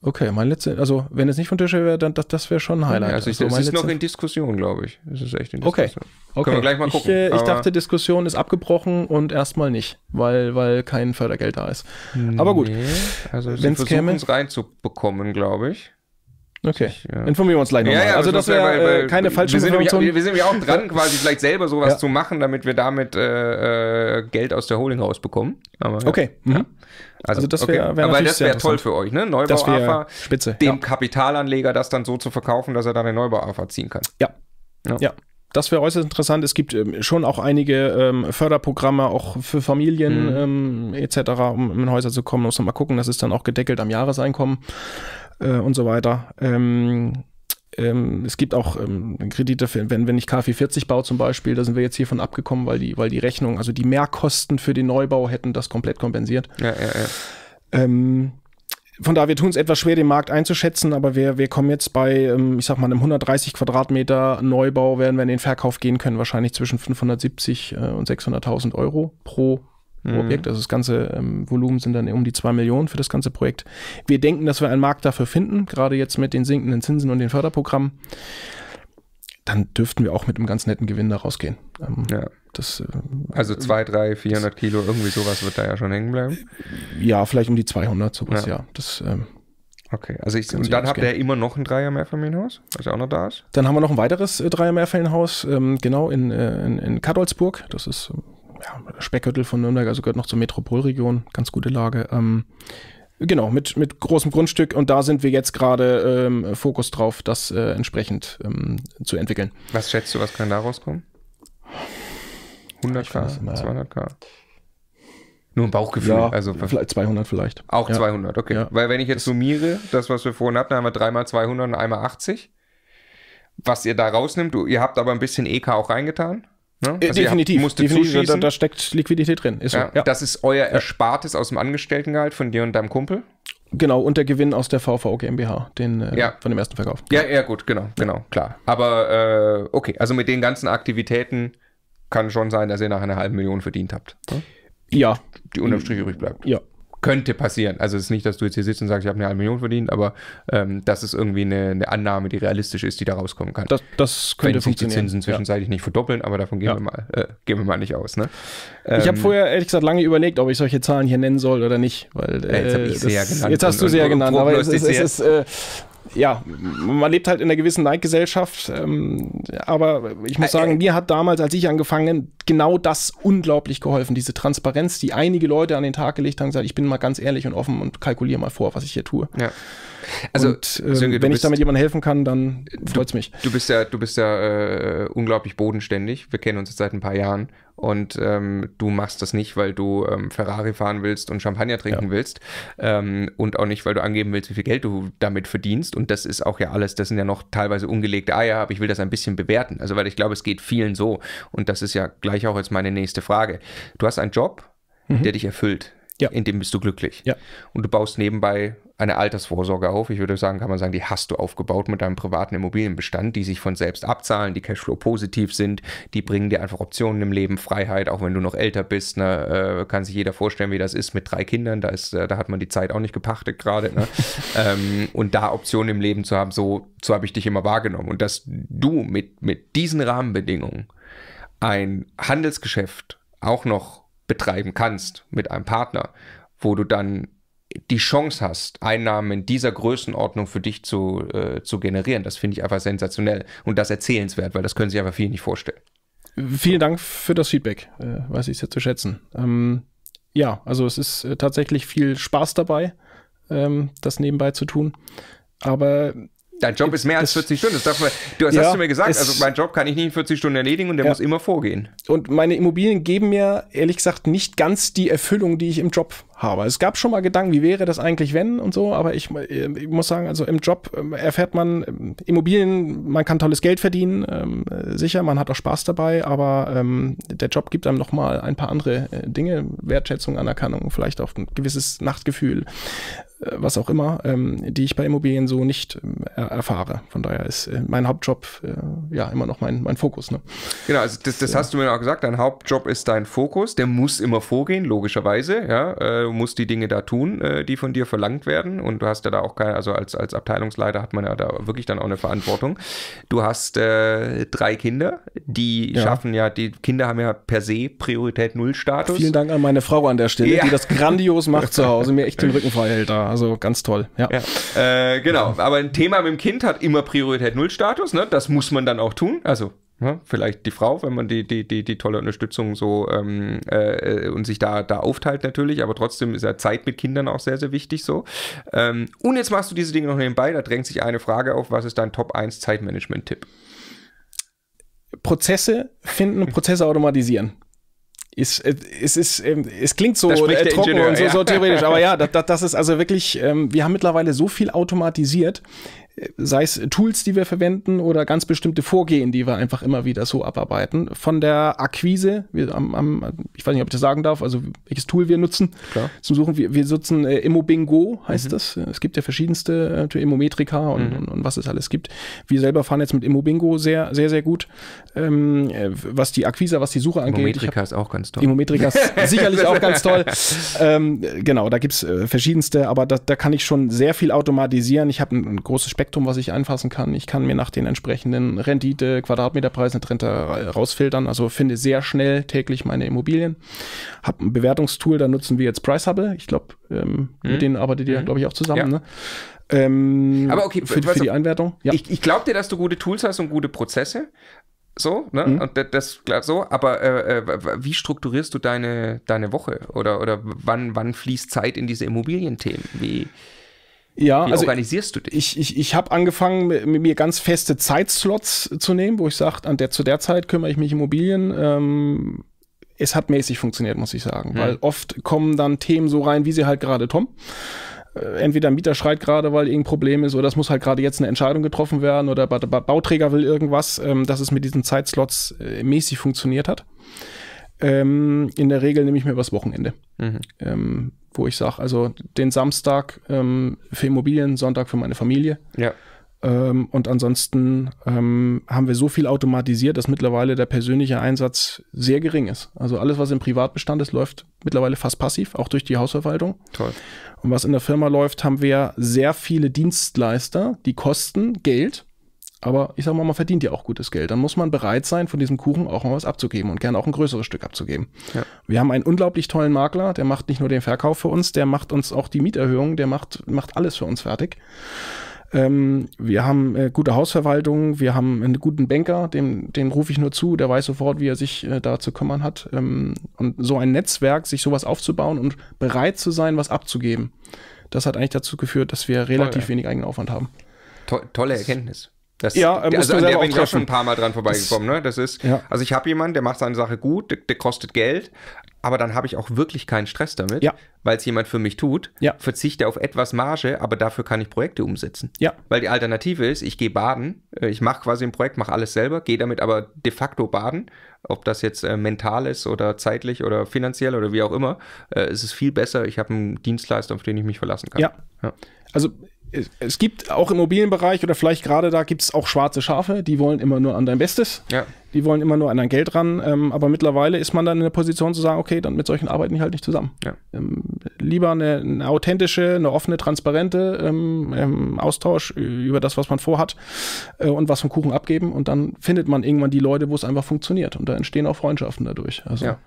B: Okay, mein letzter, also wenn es nicht vom Tisch wäre, dann das, das wäre schon ein Highlight. also, ich, also es ist noch in Diskussion, glaube ich. Es ist echt in Diskussion. Okay, okay. Können wir gleich mal gucken. Ich, äh, ich dachte, Diskussion ist abgebrochen und erstmal nicht, weil, weil kein Fördergeld da ist. Aber gut. Also wenn es käme, es
A: reinzubekommen, glaube ich.
B: Okay. Ich, ja. Informieren wir uns gleich nochmal. Ja, ja, also das wäre äh, keine falsche wir sind, nämlich, wir sind ja auch dran, quasi vielleicht selber sowas zu
A: machen, damit wir damit äh, äh, Geld aus der Holding rausbekommen. Aber, okay. Mhm. Also, also, das wäre okay. wär Aber das wäre toll für euch, ne? Neubau AFA, spitze, dem
B: Kapitalanleger das dann so zu verkaufen, dass er dann den Neubau AFA ziehen kann. Ja. ja. Das wäre äußerst interessant. Es gibt ähm, schon auch einige ähm, Förderprogramme, auch für Familien mhm. ähm, etc., um in Häuser zu kommen. Muss man mal gucken, das ist dann auch gedeckelt am Jahreseinkommen äh, und so weiter. Ähm, ähm, es gibt auch ähm, Kredite, für, wenn, wenn ich KfW40 baue zum Beispiel, da sind wir jetzt hiervon abgekommen, weil die, weil die Rechnung, also die Mehrkosten für den Neubau hätten das komplett kompensiert. Ja, ja, ja. Ähm, von daher, wir tun es etwas schwer, den Markt einzuschätzen, aber wir, wir kommen jetzt bei, ähm, ich sag mal, einem 130 Quadratmeter Neubau, werden wir in den Verkauf gehen können, wahrscheinlich zwischen 570 äh, und 600.000 Euro pro pro mhm. Objekt. Also das ganze ähm, Volumen sind dann um die 2 Millionen für das ganze Projekt. Wir denken, dass wir einen Markt dafür finden, gerade jetzt mit den sinkenden Zinsen und den Förderprogrammen. Dann dürften wir auch mit einem ganz netten Gewinn da rausgehen. Ähm, ja. das, äh,
A: also 2, 3, 400 Kilo, irgendwie sowas wird da ja schon
B: hängen bleiben. Äh, ja, vielleicht um die 200, sowas, ja. ja. Das, ähm, Okay, also ich, und dann habt ihr ja
A: immer noch ein Dreier-Mehrfamilienhaus,
B: was ja auch noch da ist. Dann haben wir noch ein weiteres äh, Dreier-Mehrfamilienhaus, ähm, genau in, äh, in, in Kadolsburg. Das ist ähm, ja, Speckgürtel von Nürnberg, also gehört noch zur Metropolregion, ganz gute Lage. Ähm, genau, mit, mit großem Grundstück und da sind wir jetzt gerade ähm, Fokus drauf, das äh, entsprechend ähm, zu entwickeln. Was schätzt du, was kann da rauskommen? 100k, 200k? Äh, Nur ein Bauchgefühl, ja, also vielleicht 200 vielleicht.
A: Auch ja. 200, okay. Ja. Weil wenn ich jetzt summiere, das was wir vorhin hatten, haben wir dreimal 200 und einmal 80, was ihr da rausnimmt, ihr habt aber ein bisschen EK auch reingetan. Ne? Äh, also definitiv, definitiv da, da,
B: steckt Liquidität drin. Ist so. ja.
A: Das ist euer
B: Erspartes aus dem Angestelltengehalt von dir und deinem Kumpel. Genau, und der Gewinn aus der VVO GmbH, den, äh, ja. von dem ersten Verkauf.
A: Ja, ja, gut, genau, genau, klar. Aber äh, okay, also mit den ganzen Aktivitäten kann schon sein, dass ihr nach einer halben Million verdient habt. Ne? Ja. Die unterm Strich übrig bleibt. Ja, könnte passieren. Also es ist nicht, dass du jetzt hier sitzt und sagst, ich habe eine halbe Million verdient, aber ähm, das ist irgendwie eine, eine, Annahme, die realistisch ist, die da rauskommen kann. Das, das könnte Wenn sich funktionieren. die Zinsen zwischenzeitlich ja. nicht
B: verdoppeln, aber davon gehen, ja. wir, mal, äh, gehen wir mal nicht aus. Ne? Ähm, ich habe vorher ehrlich gesagt lange überlegt, ob ich solche Zahlen hier nennen soll oder nicht. Weil, äh, ja, jetzt, äh, das, jetzt hast du sie ja genannt, aber es, es, es ist, äh, ja, man lebt halt in einer gewissen Neidgesellschaft. Ähm, aber ich muss sagen, mir hat damals, als ich angefangen habe, genau das unglaublich geholfen. Diese Transparenz, die einige Leute an den Tag gelegt haben, gesagt, ich bin mal ganz ehrlich und offen und kalkuliere mal vor, was ich hier tue. Ja. Also, und, äh, Sönke, wenn ich damit jemandem helfen kann, dann freut's mich.
A: Du bist ja, du bist ja äh, unglaublich bodenständig. Wir kennen uns jetzt seit ein paar Jahren und ähm, du machst das nicht, weil du ähm, Ferrari fahren willst und Champagner trinken ja. willst ähm, und auch nicht, weil du angeben willst, wie viel Geld du damit verdienst und das ist auch ja alles, das sind ja noch teilweise ungelegte Eier, aber ich will das ein bisschen bewerten, also weil ich glaube, es geht vielen so und das ist ja gleich auch jetzt meine nächste Frage. Du hast einen Job, mhm. der dich erfüllt, ja. In dem bist du glücklich. Ja. Und du baust nebenbei eine Altersvorsorge auf. Ich würde sagen, kann man sagen, die hast du aufgebaut mit deinem privaten Immobilienbestand, die sich von selbst abzahlen, die Cashflow positiv sind, die bringen dir einfach Optionen im Leben, Freiheit, auch wenn du noch älter bist. Ne, äh, kann sich jeder vorstellen, wie das ist mit drei Kindern. Da, ist, äh, da hat man die Zeit auch nicht gepachtet gerade. Ne? ähm, und da Optionen im Leben zu haben, so, so habe ich dich immer wahrgenommen. Und dass du mit, mit diesen Rahmenbedingungen ein Handelsgeschäft auch noch betreiben kannst mit einem Partner, wo du dann die Chance hast, Einnahmen in dieser Größenordnung für dich zu, äh, zu generieren. Das finde ich einfach sensationell und das erzählenswert, weil das können sich einfach viele nicht vorstellen.
B: Vielen Dank für das Feedback, äh, weiß ich sehr zu schätzen. Ähm, ja, also es ist äh, tatsächlich viel Spaß dabei, ähm, das nebenbei zu tun. Aber
A: Dein Job ist mehr als 40 Stunden. Das man, du hast, ja, hast du mir gesagt. Also mein Job kann ich nicht in 40 Stunden erledigen
B: und der ja. muss immer vorgehen. Und meine Immobilien geben mir ehrlich gesagt nicht ganz die Erfüllung, die ich im Job habe. Es gab schon mal Gedanken, wie wäre das eigentlich, wenn und so, aber ich, äh, ich muss sagen, also im Job ähm, erfährt man ähm, Immobilien, man kann tolles Geld verdienen, ähm, äh, sicher, man hat auch Spaß dabei, aber ähm, der Job gibt einem nochmal ein paar andere äh, Dinge, Wertschätzung, Anerkennung, vielleicht auch ein gewisses Nachtgefühl, äh, was auch immer, ähm, die ich bei Immobilien so nicht äh, erfahre. Von daher ist äh, mein Hauptjob ja immer noch mein, mein Fokus. Ne?
A: Genau, also das, das ja. hast du mir auch gesagt, dein Hauptjob ist dein Fokus, der muss immer vorgehen, logischerweise, ja äh, musst die Dinge da tun, äh, die von dir verlangt werden. Und du hast ja da auch keine, also als, als Abteilungsleiter hat man ja da wirklich dann auch eine Verantwortung. Du hast äh, drei Kinder, die ja. schaffen ja, die Kinder haben ja per se Priorität Null Status. Vielen Dank an meine Frau an der Stelle, ja. die das
B: grandios macht zu Hause, mir echt den Rücken frei hält da. Also ganz toll. Ja.
A: ja. Äh, genau, aber ein Thema mit dem Kind hat immer Priorität Null Status, ne? Das muss man dann auch tun. Also ja, vielleicht die Frau, wenn man die, die, die, die tolle Unterstützung so ähm, äh, und sich da, da aufteilt natürlich, aber trotzdem ist ja Zeit mit Kindern auch sehr, sehr wichtig so. Ähm, und jetzt machst du diese Dinge noch nebenbei, da drängt sich eine Frage auf, was ist dein Top 1 Zeitmanagement-Tipp? Prozesse
B: finden, und Prozesse automatisieren. Ist, es, ist, ähm, es klingt so äh, trocken Ingenieur, und so, ja. so, theoretisch, aber ja, das, das ist also wirklich, ähm, wir haben mittlerweile so viel automatisiert, sei es Tools, die wir verwenden oder ganz bestimmte Vorgehen, die wir einfach immer wieder so abarbeiten. Von der Akquise, wir, am, am, ich weiß nicht, ob ich das sagen darf, also welches Tool wir nutzen Klar. zum Suchen. Wir, wir nutzen äh, Immobingo, heißt mhm. das. Es gibt ja verschiedenste äh, Immometrika und, mhm. und, und, was es alles gibt. Wir selber fahren jetzt mit Immobingo sehr, sehr, sehr gut. Ähm, äh, was die Akquise, was die Suche angeht. Immometrika ist auch ganz toll. Immometrika ist sicherlich auch ganz toll. Ähm, genau, da gibt's äh, verschiedenste, aber da, da kann ich schon sehr viel automatisieren. Ich habe ein, ein großes Spektrum Spektrum, was ich einfassen kann. Ich kann mir nach den entsprechenden Rendite, Quadratmeterpreisen, Rente rausfiltern. Also finde sehr schnell täglich meine Immobilien. Hab ein Bewertungstool, da nutzen wir jetzt PriceHubble. Ich glaube, ähm, mhm. mit denen arbeitet ihr, mhm. glaube ich, auch zusammen. Ja. Ne? Ähm, Aber okay, für, für die Einwertung.
A: Ja. Ich, ich glaube dir, dass du gute Tools hast und gute Prozesse. So, ne? Mhm. Und das, das so, aber äh, äh wie strukturierst du deine, deine Woche? Oder, oder wann,
B: wann fließt Zeit in diese Immobilienthemen? Wie, ja, Wie also organisierst du dich? Ich, ich, ich habe angefangen, mit mir ganz feste Zeitslots zu nehmen, wo ich sage, an der, zu der Zeit kümmere ich mich Immobilien. Ähm, es hat mäßig funktioniert, muss ich sagen, hm. weil oft kommen dann Themen so rein, wie sie halt gerade kommen. Äh, entweder ein Mieter schreit gerade, weil irgendein Problem ist, oder es muss halt gerade jetzt eine Entscheidung getroffen werden, oder ba Bauträger will irgendwas, ähm, dass es mit diesen Zeitslots äh, mäßig funktioniert hat. Ähm, in der Regel nehme ich mir übers Wochenende. Mhm. Ähm, wo ich sage, also den Samstag ähm, für Immobilien, Sonntag für meine Familie. Ja. Ähm, und ansonsten ähm, haben wir so viel automatisiert, dass mittlerweile der persönliche Einsatz sehr gering ist. Also alles, was im Privatbestand ist, läuft mittlerweile fast passiv, auch durch die Hausverwaltung. Toll. Und was in der Firma läuft, haben wir sehr viele Dienstleister, die kosten Geld aber ich sag mal, man verdient ja auch gutes Geld. Dann muss man bereit sein, von diesem Kuchen auch mal was abzugeben und gerne auch ein größeres Stück abzugeben. Ja. Wir haben einen unglaublich tollen Makler, der macht nicht nur den Verkauf für uns, der macht uns auch die Mieterhöhung, der macht, macht alles für uns fertig. Ähm, wir haben äh, gute Hausverwaltung, wir haben einen guten Banker, dem, den rufe ich nur zu, der weiß sofort, wie er sich äh, da zu kümmern hat. Ähm, und so ein Netzwerk, sich sowas aufzubauen und bereit zu sein, was abzugeben, das hat eigentlich dazu geführt, dass wir relativ Toll, wenig eigenen Aufwand haben. To tolle Erkenntnis. Das, ja, er muss also an der bin ich auch schon ein paar Mal dran vorbeigekommen.
A: Das, ne? das ist, ja. also ich habe jemanden, der macht seine Sache gut, der, der kostet Geld, aber dann habe ich auch wirklich keinen Stress damit, ja. weil es jemand für mich tut. Ja. Verzichte auf etwas Marge, aber dafür kann ich Projekte umsetzen. Ja. Weil die Alternative ist, ich gehe baden, äh, ich mache quasi ein Projekt, mache alles selber, gehe damit aber de facto baden. Ob das jetzt äh, mental ist oder zeitlich oder finanziell oder wie auch immer, äh, es ist viel besser. Ich habe einen Dienstleister, auf den ich mich verlassen kann. Ja.
B: ja. Also es gibt auch im mobilen Bereich oder vielleicht gerade da gibt es auch schwarze Schafe, die wollen immer nur an dein Bestes. Ja. Die wollen immer nur an dein Geld ran. Ähm, aber mittlerweile ist man dann in der Position zu sagen, okay, dann mit solchen arbeiten ich halt nicht zusammen. Ja. Ähm, lieber eine, eine, authentische, eine offene, transparente ähm, ähm, Austausch über das, was man vorhat äh, und was vom Kuchen abgeben. Und dann findet man irgendwann die Leute, wo es einfach funktioniert. Und da entstehen auch Freundschaften dadurch. Also, ja.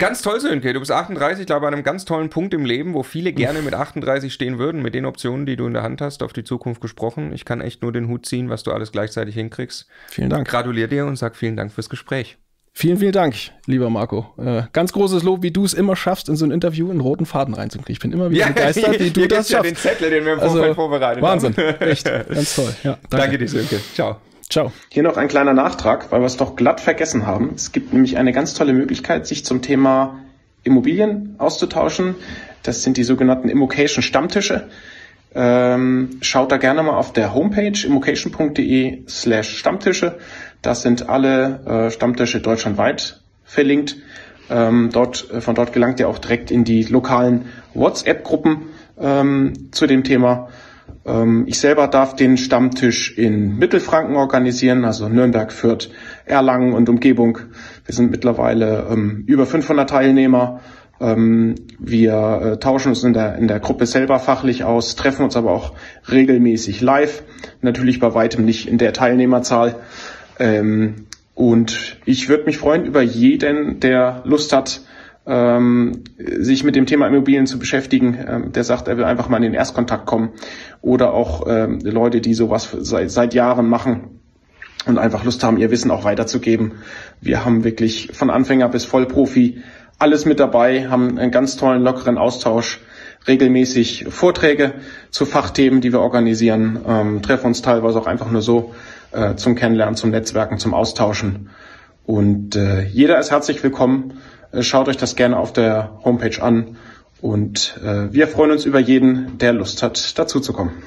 A: Ganz toll, Sönke. Du bist 38, glaube an einem ganz tollen Punkt im Leben, wo viele gerne mit 38 stehen würden, mit den Optionen, die du in der Hand hast, auf die Zukunft gesprochen. Ich kann echt nur den Hut ziehen, was du alles gleichzeitig hinkriegst. Vielen Dank. Gratuliere dir und sag vielen Dank fürs
B: Gespräch. Vielen, vielen Dank, lieber Marco. Äh, ganz großes Lob, wie du es immer schaffst, in so ein Interview einen roten Faden reinzukriegen. Ich bin immer wieder ja, begeistert, wie du das ja schaffst. Ja den Zettel, den wir im also, Vorfeld also, vorbereitet Wahnsinn, haben. Wahnsinn, echt, ganz toll. Ja, danke. danke dir, Sönke. Ciao. Ciao. Hier noch ein kleiner Nachtrag, weil wir es doch glatt vergessen haben. Es gibt nämlich eine ganz tolle Möglichkeit, sich zum Thema Immobilien auszutauschen. Das sind die sogenannten Immocation Stammtische. Ähm, schaut da gerne mal auf der Homepage immocation.de slash Stammtische. Das sind alle äh, Stammtische deutschlandweit verlinkt. Ähm, dort, äh, von dort gelangt ihr auch direkt in die lokalen WhatsApp-Gruppen ähm, zu dem Thema. Ähm, ich selber darf den Stammtisch in Mittelfranken organisieren, also Nürnberg, Fürth, Erlangen und Umgebung. Wir sind mittlerweile ähm, über 500 Teilnehmer. Ähm, wir äh, tauschen uns in der, in der Gruppe selber fachlich aus, treffen uns aber auch regelmäßig live. Natürlich bei weitem nicht in der Teilnehmerzahl. Ähm, und ich würde mich freuen über jeden, der Lust hat, ähm, sich mit dem Thema Immobilien zu beschäftigen, ähm, der sagt, er will einfach mal in den Erstkontakt kommen. Oder auch ähm, Leute, die sowas seit, seit Jahren machen und einfach Lust haben, ihr Wissen auch weiterzugeben. Wir haben wirklich von Anfänger bis Vollprofi alles mit dabei, haben einen ganz tollen, lockeren Austausch, regelmäßig Vorträge zu Fachthemen, die wir organisieren, ähm, treffen uns teilweise auch einfach nur so äh, zum Kennenlernen, zum Netzwerken, zum Austauschen. Und äh, jeder ist herzlich willkommen äh, schaut euch das gerne auf der Homepage an und äh, wir freuen uns über jeden, der Lust hat, dazuzukommen.